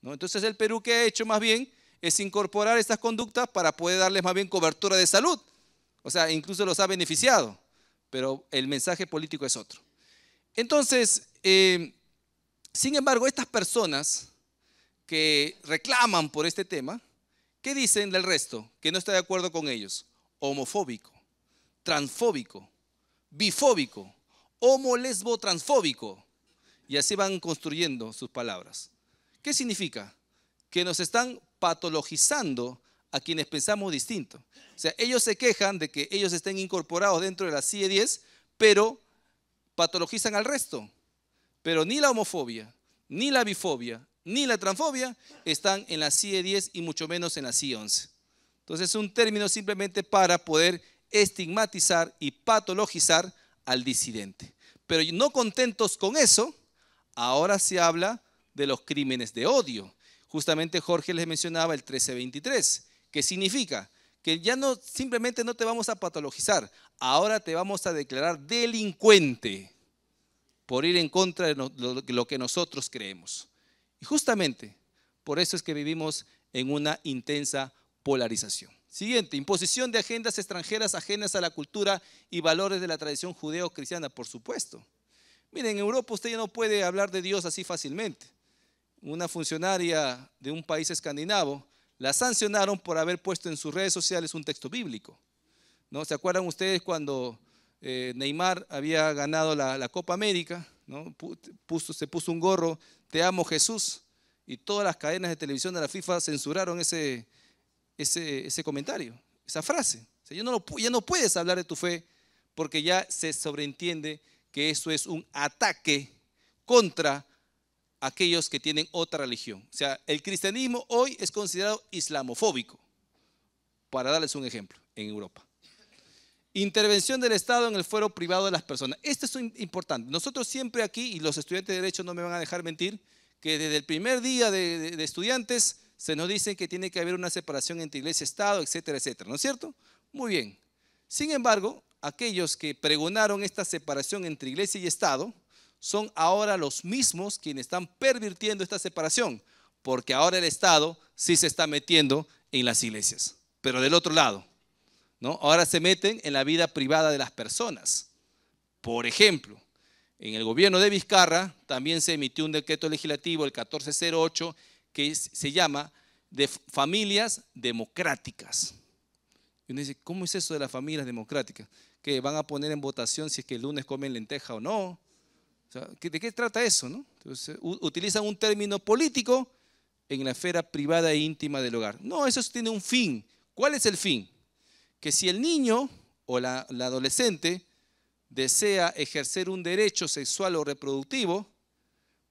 ¿no? Entonces el Perú que ha hecho más bien es incorporar estas conductas para poder darles más bien cobertura de salud o sea, incluso los ha beneficiado, pero el mensaje político es otro. Entonces, eh, sin embargo, estas personas que reclaman por este tema, ¿qué dicen del resto que no está de acuerdo con ellos? Homofóbico, transfóbico, bifóbico, lesbo transfóbico. Y así van construyendo sus palabras. ¿Qué significa? Que nos están patologizando a quienes pensamos distinto. O sea, ellos se quejan de que ellos estén incorporados dentro de la CIE e 10, pero patologizan al resto. Pero ni la homofobia, ni la bifobia, ni la transfobia están en la CIE e 10 y mucho menos en la CIE 11. Entonces es un término simplemente para poder estigmatizar y patologizar al disidente. Pero no contentos con eso, ahora se habla de los crímenes de odio. Justamente Jorge les mencionaba el 1323 que significa que ya no simplemente no te vamos a patologizar, ahora te vamos a declarar delincuente por ir en contra de lo que nosotros creemos. Y justamente por eso es que vivimos en una intensa polarización. Siguiente, imposición de agendas extranjeras ajenas a la cultura y valores de la tradición judeo-cristiana, por supuesto. Miren, en Europa usted ya no puede hablar de Dios así fácilmente. Una funcionaria de un país escandinavo la sancionaron por haber puesto en sus redes sociales un texto bíblico. ¿no? ¿Se acuerdan ustedes cuando eh, Neymar había ganado la, Copa América? ¿no? se puso un gorro, te amo Jesús, y todas las cadenas de televisión de la FIFA censuraron ese, ese, comentario, esa frase. no ya no puedes hablar de tu fe porque ya se sobreentiende que eso es un ataque contra aquellos que tienen otra religión. O sea, el cristianismo hoy es considerado islamofóbico, para darles un ejemplo, en Europa. Intervención del Estado en el fuero privado de las personas. Esto es importante. Nosotros siempre aquí, y los estudiantes de Derecho no me van a dejar mentir, que desde el primer día de, estudiantes se nos dice que tiene que haber una separación entre iglesia y Estado, etcétera, etcétera. ¿No es cierto? Muy bien. Sin embargo, aquellos que pregonaron esta separación entre iglesia y Estado, son ahora los mismos quienes están pervirtiendo esta separación, porque ahora el Estado sí se está metiendo en las iglesias, pero del otro lado, ¿no? Ahora se meten en la vida privada de las personas. Por ejemplo, en el gobierno de Vizcarra también se emitió un decreto legislativo, el 1408, que se llama de familias democráticas. Y uno dice, ¿cómo es eso de las familias democráticas? Que van a poner en votación si es que el lunes comen lenteja o no ¿De qué trata eso? utilizan un término político en la esfera privada e íntima del hogar. No, eso tiene un fin. ¿Cuál es el fin? Que si el niño o la adolescente desea ejercer un derecho sexual o reproductivo,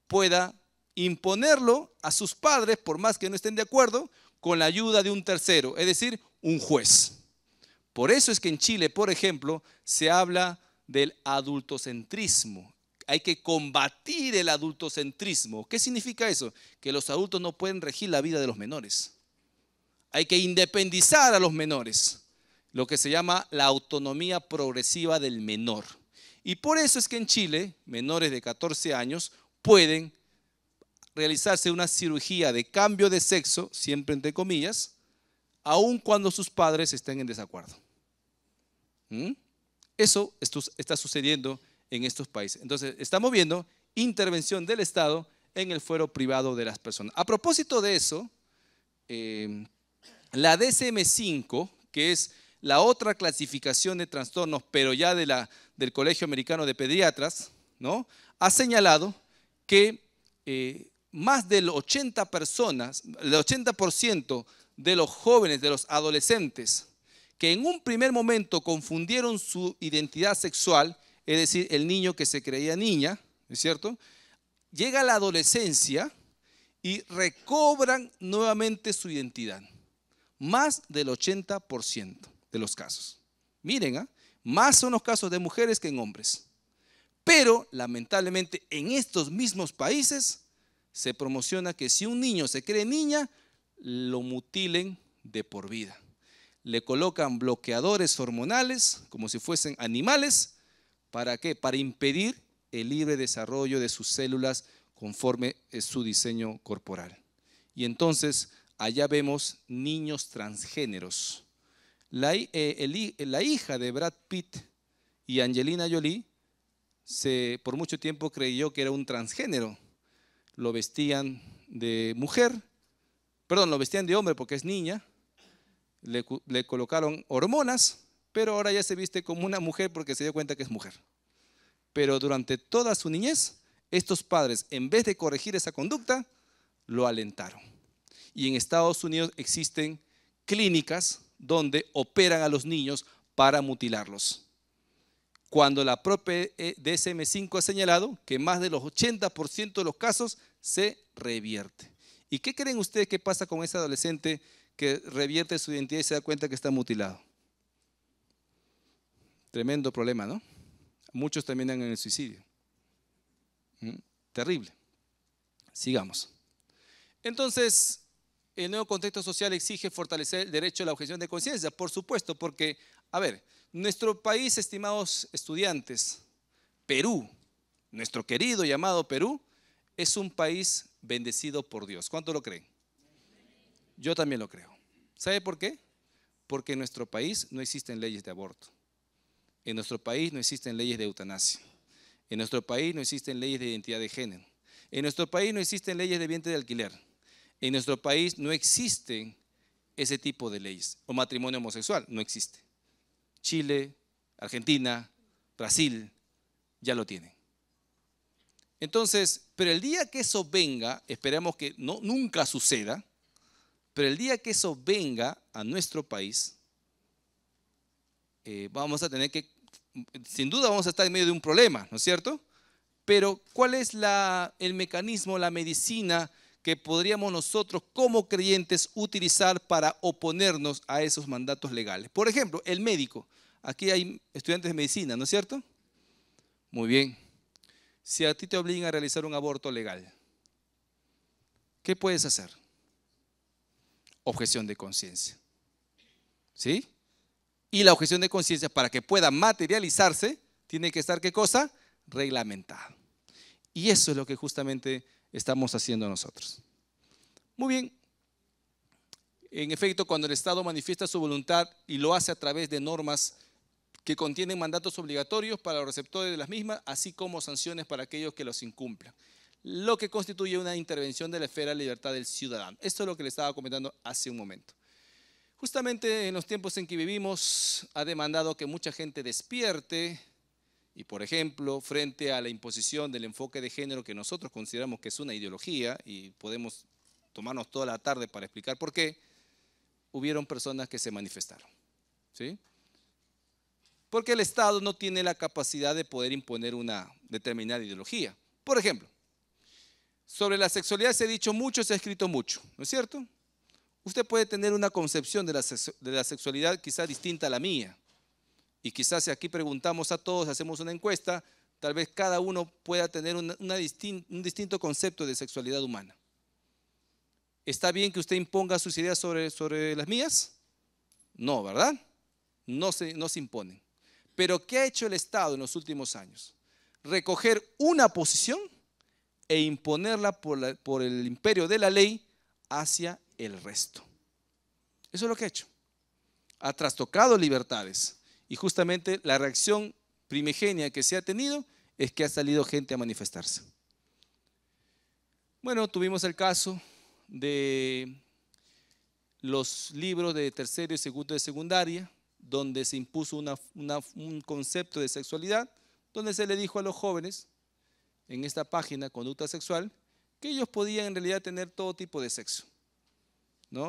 pueda imponerlo a sus padres, por más que no estén de acuerdo, con la ayuda de un tercero, es decir, un juez. Por eso es que en Chile, por ejemplo, se habla del adultocentrismo, hay que combatir el adultocentrismo. ¿Qué significa eso? Que los adultos no pueden regir la vida de los menores. Hay que independizar a los menores, lo que se llama la autonomía progresiva del menor. Y por eso es que en Chile, menores de 14 años pueden realizarse una cirugía de cambio de sexo, siempre entre comillas, aun cuando sus padres estén en desacuerdo. ¿Mm? Eso está sucediendo en estos países. Entonces, estamos viendo intervención del Estado en el fuero privado de las personas. A propósito de eso, eh, la DSM5, que es la otra clasificación de trastornos, pero ya de la, del Colegio Americano de Pediatras, ¿no? ha señalado que eh, más del 80 personas, el 80% de los jóvenes, de los adolescentes, que en un primer momento confundieron su identidad sexual es decir, el niño que se creía niña, ¿es cierto? Llega a la adolescencia y recobran nuevamente su identidad. Más del 80% de los casos. Miren, ¿ah? más son los casos de mujeres que en hombres. Pero lamentablemente en estos mismos países se promociona que si un niño se cree niña, lo mutilen de por vida. Le colocan bloqueadores hormonales como si fuesen animales ¿Para qué? Para impedir el libre desarrollo de sus células conforme es su diseño corporal. Y entonces allá vemos niños transgéneros. Eh, la, hija de Brad Pitt y Angelina Jolie se, por mucho tiempo creyó que era un transgénero. Lo vestían de mujer, perdón, lo vestían de hombre porque es niña, le colocaron hormonas pero ahora ya se viste como una mujer porque se dio cuenta que es mujer. Pero durante toda su niñez, estos padres, en vez de corregir esa conducta, lo alentaron. Y en Estados Unidos existen clínicas donde operan a los niños para mutilarlos. Cuando la propia eh, DSM-5 ha señalado que más del 80% de los casos se revierte. ¿Y qué creen ustedes que pasa con ese adolescente que revierte su identidad y se da cuenta que está mutilado? Tremendo problema, ¿no? Muchos terminan en el suicidio. Mm, terrible. Sigamos. Entonces, el nuevo contexto social exige fortalecer el derecho a la objeción de conciencia, por supuesto, porque, a ver, nuestro país, estimados estudiantes, Perú, nuestro querido y amado Perú, es un país bendecido por Dios. ¿Cuánto lo creen? Yo también lo creo. ¿Sabe por qué? Porque en nuestro país no existen leyes de aborto. En nuestro país no existen leyes de eutanasia. En nuestro país no existen leyes de identidad de género. En nuestro país no existen leyes de vientre de alquiler. En nuestro país no existen ese tipo de leyes. O matrimonio homosexual, no existe. Chile, Argentina, Brasil, ya lo tienen. Entonces, pero el día que eso venga, esperemos que no, nunca suceda, pero el día que eso venga a nuestro país, eh, vamos a tener que sin duda vamos a estar en medio de un problema, ¿no es cierto? Pero ¿cuál es el mecanismo, la medicina que podríamos nosotros como creyentes utilizar para oponernos a esos mandatos legales? Por ejemplo, el médico. Aquí hay estudiantes de medicina, ¿no es cierto? Muy bien. Si a ti te obligan a realizar un aborto legal, ¿qué puedes hacer? Objeción de conciencia. ¿Sí? Y la objeción de conciencia para que pueda materializarse tiene que estar, ¿qué cosa? Reglamentada. Y eso es lo que justamente estamos haciendo nosotros. Muy bien. En efecto, cuando el Estado manifiesta su voluntad y lo hace a través de normas que contienen mandatos obligatorios para los receptores de las mismas, así como sanciones para aquellos que los incumplan, lo que constituye una intervención de la esfera de libertad del ciudadano. Esto es lo que le estaba comentando hace un momento. Justamente en los tiempos en que vivimos ha demandado que mucha gente despierte y, por ejemplo, frente a la imposición del enfoque de género que nosotros consideramos que es una ideología y podemos tomarnos toda la tarde para explicar por qué, hubieron personas que se manifestaron. ¿Sí? Porque el Estado no tiene la capacidad de poder imponer una determinada ideología. Por ejemplo, sobre la sexualidad se ha dicho mucho, se ha escrito mucho, ¿no es cierto? Usted puede tener una concepción de la, sexualidad quizá distinta a la mía. Y quizás si aquí preguntamos a todos, hacemos una encuesta, tal vez cada uno pueda tener un distinto concepto de sexualidad humana. ¿Está bien que usted imponga sus ideas sobre, las mías? No, ¿verdad? No se, imponen. Pero ¿qué ha hecho el Estado en los últimos años? Recoger una posición e imponerla por, por el imperio de la ley hacia el resto. Eso es lo que ha hecho. Ha trastocado libertades. Y justamente la reacción primigenia que se ha tenido es que ha salido gente a manifestarse. Bueno, tuvimos el caso de los libros de tercero y segundo de secundaria, donde se impuso un concepto de sexualidad, donde se le dijo a los jóvenes, en esta página, conducta sexual, que ellos podían en realidad tener todo tipo de sexo.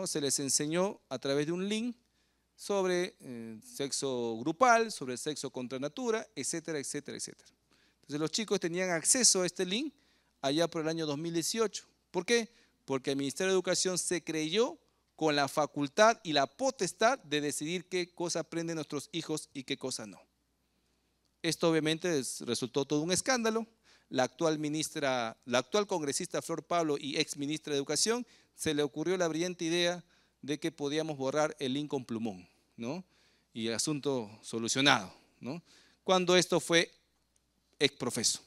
Se les enseñó a través de un link sobre eh, sexo grupal, sobre sexo contra natura, etcétera, etcétera, etcétera. Entonces los chicos tenían acceso a este link allá por el año 2018. ¿Por qué? Porque el Ministerio de Educación se creyó con la facultad y la potestad de decidir qué cosa aprenden nuestros hijos y qué cosa no. Esto obviamente resultó todo un escándalo. La actual ministra, la actual congresista Flor Pablo y ex ministra de Educación se le ocurrió la brillante idea de que podíamos borrar el link con plumón, ¿no? Y el asunto solucionado, ¿no? Cuando esto fue ex profeso.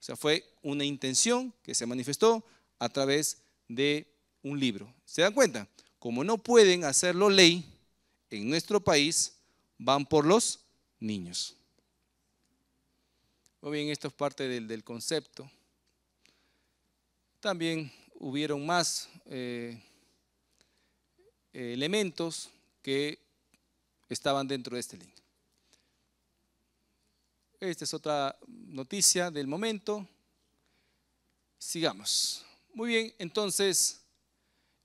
O sea, fue una intención que se manifestó a través de un libro. ¿Se dan cuenta? Como no pueden hacerlo ley en nuestro país, van por los niños. Muy bien, esto es parte del, del concepto. También hubieron más eh, elementos que estaban dentro de este link. Esta es otra noticia del momento. Sigamos. Muy bien, entonces,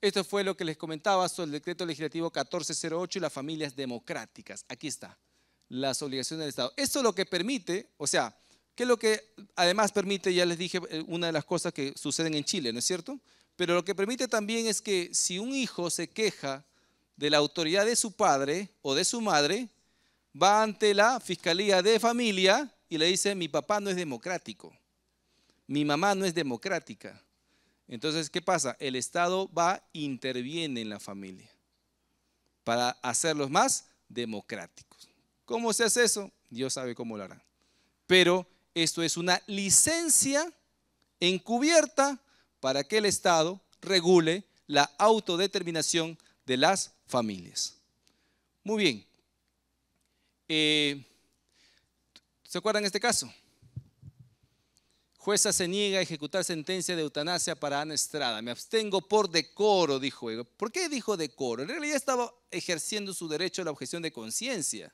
esto fue lo que les comentaba sobre el decreto legislativo 1408 y las familias democráticas. Aquí está, las obligaciones del Estado. Esto es lo que permite, o sea, que es lo que además permite, ya les dije, eh, una de las cosas que suceden en Chile, ¿no es cierto? Pero lo que permite también es que si un hijo se queja de la autoridad de su padre o de su madre, va ante la Fiscalía de Familia y le dice, mi papá no es democrático, mi mamá no es democrática. Entonces, ¿qué pasa? El Estado va, interviene en la familia para hacerlos más democráticos. ¿Cómo se hace eso? Dios sabe cómo lo hará. Pero esto es una licencia encubierta para que el Estado regule la autodeterminación de las familias. Muy bien. Eh, ¿Se acuerdan este caso? Jueza se niega a ejecutar sentencia de eutanasia para Ana Estrada. Me abstengo por decoro, dijo. ¿Por qué dijo decoro? En realidad estaba ejerciendo su derecho a la objeción de conciencia.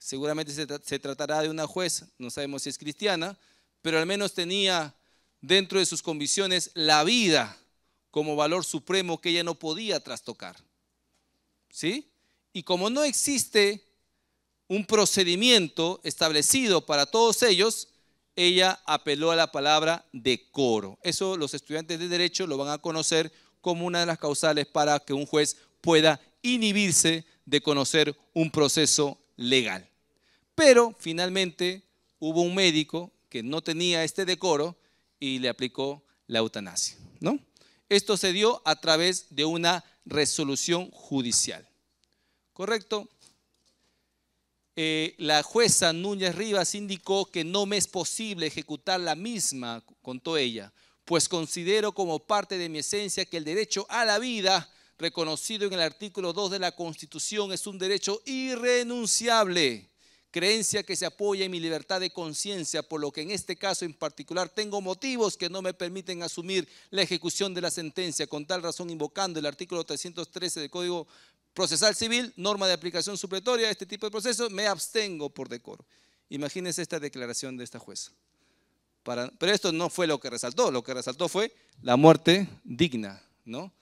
Seguramente se, tratará de una juez, no sabemos si es cristiana, pero al menos tenía dentro de sus convicciones la vida como valor supremo que ella no podía trastocar. ¿Sí? Y como no existe un procedimiento establecido para todos ellos, ella apeló a la palabra decoro. Eso los estudiantes de derecho lo van a conocer como una de las causales para que un juez pueda inhibirse de conocer un proceso legal. Pero finalmente hubo un médico que no tenía este decoro y le aplicó la eutanasia, ¿no? Esto se dio a través de una resolución judicial. ¿Correcto? Eh, la jueza Núñez Rivas indicó que no me es posible ejecutar la misma, contó ella, pues considero como parte de mi esencia que el derecho a la vida reconocido en el artículo 2 de la Constitución, es un derecho irrenunciable, creencia que se apoya en mi libertad de conciencia, por lo que en este caso en particular tengo motivos que no me permiten asumir la ejecución de la sentencia, con tal razón invocando el artículo 313 del Código Procesal Civil, norma de aplicación supletoria a este tipo de procesos, me abstengo por decoro. Imagínense esta declaración de esta jueza. pero esto no fue lo que resaltó, lo que resaltó fue la muerte digna, ¿no?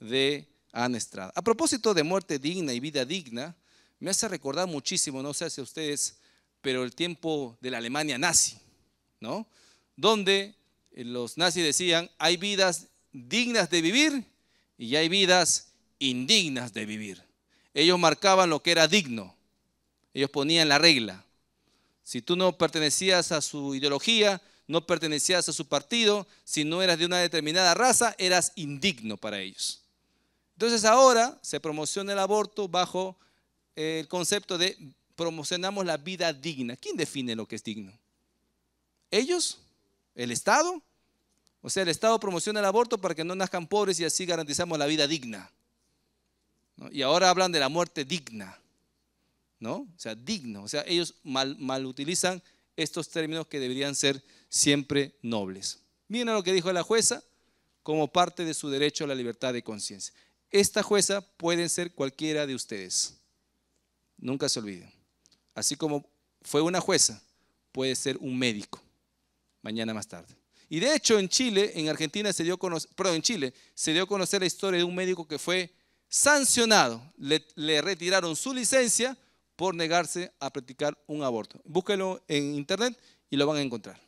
De a propósito de muerte digna y vida digna, me hace recordar muchísimo, no sé si a ustedes, pero el tiempo de la Alemania nazi, ¿no? Donde eh, los nazis decían, hay vidas dignas de vivir y hay vidas indignas de vivir. Ellos marcaban lo que era digno, ellos ponían la regla. Si tú no pertenecías a su ideología, no pertenecías a su partido, si no eras de una determinada raza, eras indigno para ellos. Entonces ahora se promociona el aborto bajo eh, el concepto de promocionamos la vida digna. ¿Quién define lo que es digno? ¿Ellos? ¿El Estado? O sea, el Estado promociona el aborto para que no nazcan pobres y así garantizamos la vida digna. Y ahora hablan de la muerte digna. ¿No? O sea, digno. O sea, ellos mal, mal utilizan estos términos que deberían ser siempre nobles. Miren lo que dijo la jueza como parte de su derecho a la libertad de conciencia. Esta jueza puede ser cualquiera de ustedes. Nunca se olviden. Así como fue una jueza, puede ser un médico. Mañana más tarde. Y de hecho en Chile, en Argentina se dio conocer, perdón, en Chile se dio a conocer la historia de un médico que fue sancionado. Le, retiraron su licencia por negarse a practicar un aborto. Búsquelo en internet y lo van a encontrar.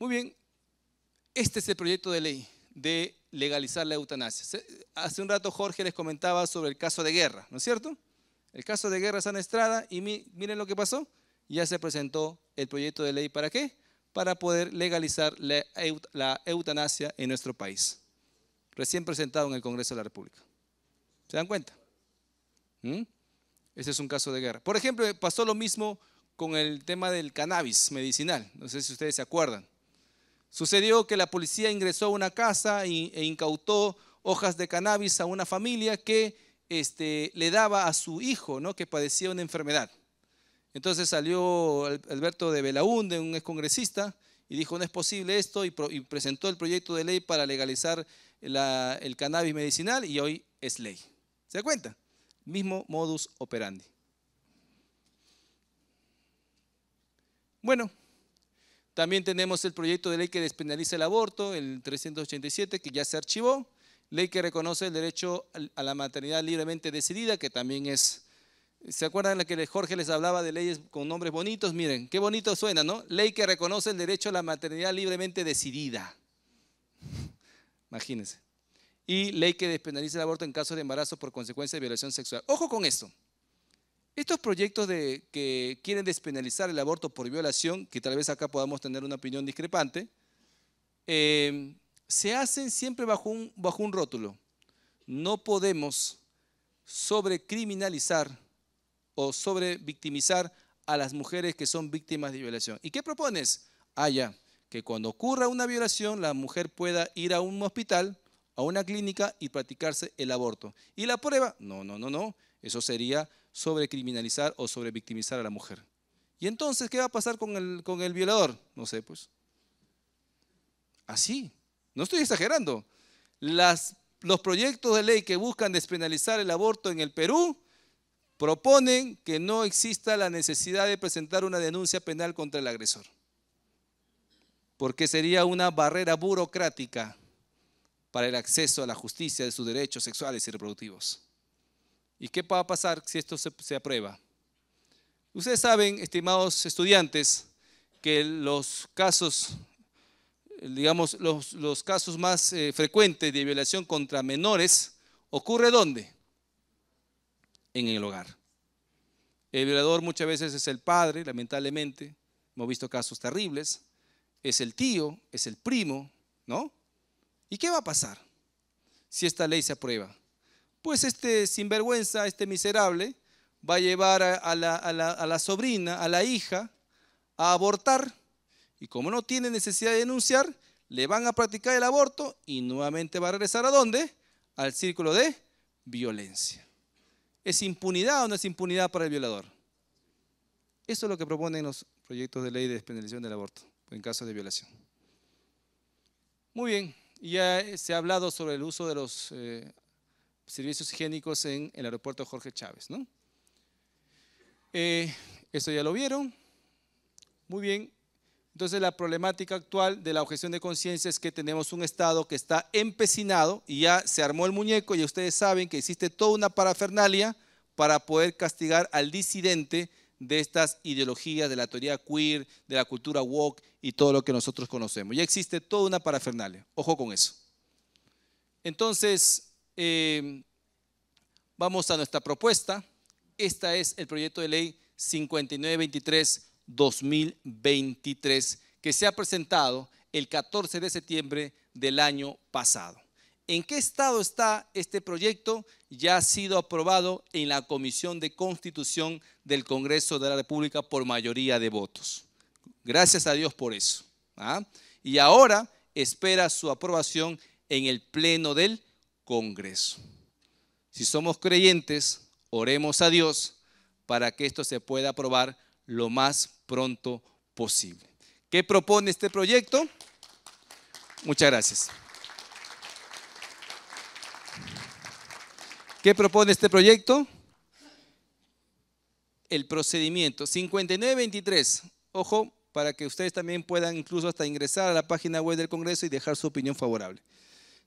Muy bien, este es el proyecto de ley de legalizar la eutanasia. Hace un rato Jorge les comentaba sobre el caso de guerra, ¿no es cierto? El caso de guerra San Estrada y miren lo que pasó. Ya se presentó el proyecto de ley para qué? Para poder legalizar la, eutanasia en nuestro país. Recién presentado en el Congreso de la República. ¿Se dan cuenta? ¿Mm? Ese es un caso de guerra. Por ejemplo, pasó lo mismo con el tema del cannabis medicinal. No sé si ustedes se acuerdan. Sucedió que la policía ingresó a una casa e incautó hojas de cannabis a una familia que este, le daba a su hijo, ¿no? que padecía una enfermedad. Entonces salió Alberto de Belaúnde, un excongresista, y dijo, no es posible esto, y, presentó el proyecto de ley para legalizar el cannabis medicinal, y hoy es ley. ¿Se da cuenta? Mismo modus operandi. Bueno, también tenemos el proyecto de ley que despenaliza el aborto, el 387, que ya se archivó. Ley que reconoce el derecho a la maternidad libremente decidida, que también es... ¿Se acuerdan la que Jorge les hablaba de leyes con nombres bonitos? Miren, qué bonito suena, ¿no? Ley que reconoce el derecho a la maternidad libremente decidida. Imagínense. Y ley que despenaliza el aborto en caso de embarazo por consecuencia de violación sexual. Ojo con esto. Estos proyectos de, que quieren despenalizar el aborto por violación, que tal vez acá podamos tener una opinión discrepante, eh, se hacen siempre bajo un, rótulo. No podemos sobrecriminalizar o sobrevictimizar a las mujeres que son víctimas de violación. ¿Y qué propones? Ah, que cuando ocurra una violación la mujer pueda ir a un hospital, a una clínica y practicarse el aborto. ¿Y la prueba? No, no, no, no. Eso sería sobre criminalizar o sobre victimizar a la mujer. ¿Y entonces qué va a pasar con el, con el violador? No sé, pues. Así. No estoy exagerando. Las, los proyectos de ley que buscan despenalizar el aborto en el Perú proponen que no exista la necesidad de presentar una denuncia penal contra el agresor, porque sería una barrera burocrática para el acceso a la justicia de sus derechos sexuales y reproductivos. ¿Y qué va a pasar si esto se, aprueba? Ustedes saben, estimados estudiantes, que los casos, digamos, los, casos más eh, frecuentes de violación contra menores ocurre dónde? En el hogar. El violador muchas veces es el padre, lamentablemente. Hemos visto casos terribles. Es el tío, es el primo, ¿no? ¿Y qué va a pasar si esta ley se aprueba? Pues este sinvergüenza, este miserable, va a llevar a, la, sobrina, a la hija, a abortar. Y como no tiene necesidad de denunciar, le van a practicar el aborto y nuevamente va a regresar a dónde? Al círculo de violencia. ¿Es impunidad o no es impunidad para el violador? Eso es lo que proponen los proyectos de ley de despenalización del aborto en caso de violación. Muy bien, ya se ha hablado sobre el uso de los eh, servicios higiénicos en el aeropuerto Jorge Chávez. ¿no? Eh, ya lo vieron. Muy bien. Entonces la problemática actual de la objeción de conciencia es que tenemos un Estado que está empecinado y ya se armó el muñeco y ustedes saben que existe toda una parafernalia para poder castigar al disidente de estas ideologías, de la teoría queer, de la cultura woke y todo lo que nosotros conocemos. Ya existe toda una parafernalia. Ojo con eso. Entonces, eh, vamos a nuestra propuesta. Esta es el proyecto de ley 5923-2023 que se ha presentado el 14 de septiembre del año pasado. ¿En qué estado está este proyecto? Ya ha sido aprobado en la Comisión de Constitución del Congreso de la República por mayoría de votos. Gracias a Dios por eso. ¿ah? Y ahora espera su aprobación en el Pleno del Congreso. Si somos creyentes, oremos a Dios para que esto se pueda aprobar lo más pronto posible. ¿Qué propone este proyecto? Muchas gracias. ¿Qué propone este proyecto? El procedimiento 5923. Ojo, para que ustedes también puedan incluso hasta ingresar a la página web del Congreso y dejar su opinión favorable.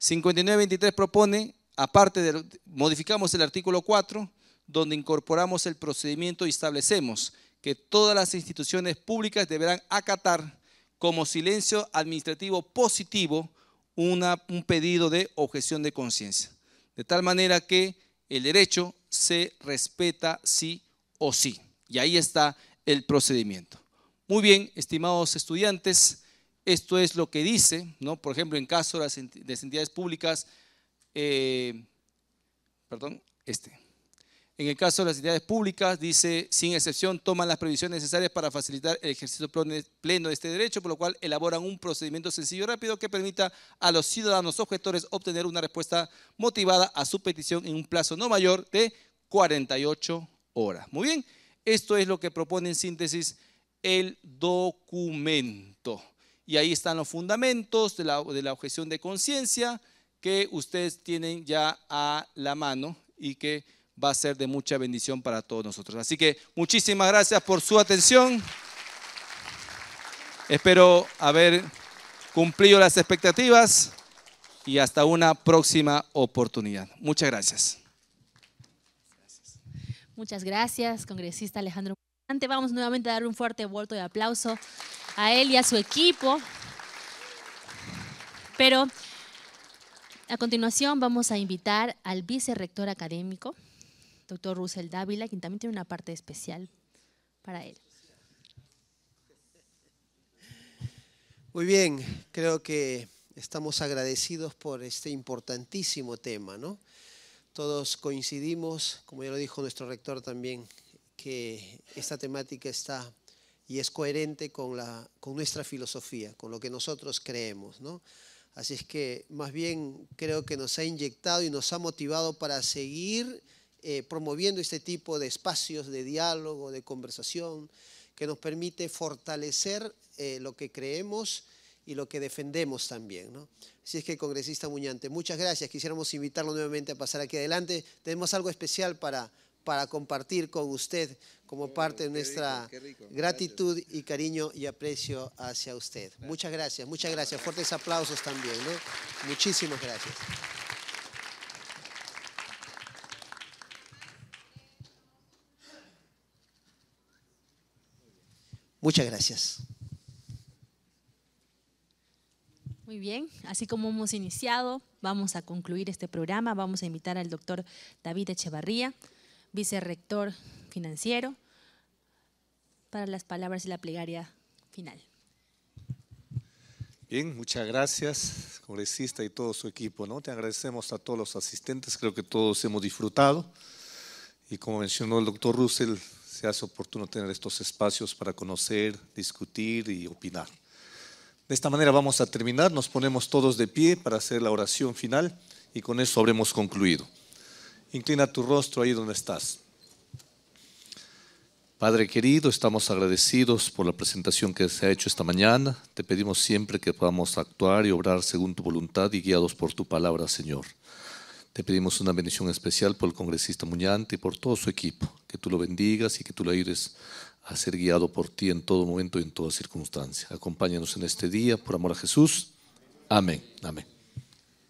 59.23 propone, aparte de, modificamos el artículo 4, donde incorporamos el procedimiento y establecemos que todas las instituciones públicas deberán acatar como silencio administrativo positivo una, un pedido de objeción de conciencia. De tal manera que el derecho se respeta sí o sí. Y ahí está el procedimiento. Muy bien, estimados estudiantes, esto es lo que dice, ¿no? Por ejemplo, en caso de las entidades públicas, eh, perdón, este. En el caso de las entidades públicas, dice, sin excepción, toman las previsiones necesarias para facilitar el ejercicio pleno de este derecho, por lo cual elaboran un procedimiento sencillo y rápido que permita a los ciudadanos objetores obtener una respuesta motivada a su petición en un plazo no mayor de 48 horas. Muy bien, esto es lo que propone en síntesis el documento y ahí están los fundamentos de la, objeción de conciencia que ustedes tienen ya a la mano y que va a ser de mucha bendición para todos nosotros. Así que muchísimas gracias por su atención. Espero haber cumplido las expectativas y hasta una próxima oportunidad. Muchas gracias. Muchas gracias, congresista Alejandro. Vamos nuevamente a dar un fuerte vuelto de aplauso a él y a su equipo. Pero a continuación vamos a invitar al vicerrector académico, doctor Russell Dávila, quien también tiene una parte especial para él. Muy bien, creo que estamos agradecidos por este importantísimo tema, ¿no? Todos coincidimos, como ya lo dijo nuestro rector también, que esta temática está y es coherente con, la, con nuestra filosofía, con lo que nosotros creemos. ¿no? Así es que más bien creo que nos ha inyectado y nos ha motivado para seguir eh, promoviendo este tipo de espacios de diálogo, de conversación, que nos permite fortalecer eh, lo que creemos y lo que defendemos también. ¿no? Así es que, congresista Muñante, muchas gracias. Quisiéramos invitarlo nuevamente a pasar aquí adelante. Tenemos algo especial para, para compartir con usted, como parte de nuestra gratitud y cariño y aprecio hacia usted. Muchas gracias, muchas gracias. Fuertes aplausos también. ¿no? Muchísimas gracias. Muchas gracias. Muy bien, así como hemos iniciado, vamos a concluir este programa. Vamos a invitar al doctor David Echevarría, vicerrector financiero, para las palabras y la plegaria final. Bien, muchas gracias, congresista y todo su equipo. ¿no? Te agradecemos a todos los asistentes, creo que todos hemos disfrutado. Y como mencionó el doctor Russell, se hace oportuno tener estos espacios para conocer, discutir y opinar. De esta manera vamos a terminar, nos ponemos todos de pie para hacer la oración final y con eso habremos concluido. Inclina tu rostro ahí donde estás. Padre querido, estamos agradecidos por la presentación que se ha hecho esta mañana. Te pedimos siempre que podamos actuar y obrar según tu voluntad y guiados por tu palabra, Señor. Te pedimos una bendición especial por el congresista Muñante y por todo su equipo. Que tú lo bendigas y que tú lo ayudes a ser guiado por ti en todo momento y en toda circunstancia. Acompáñanos en este día, por amor a Jesús. Amén. Amén.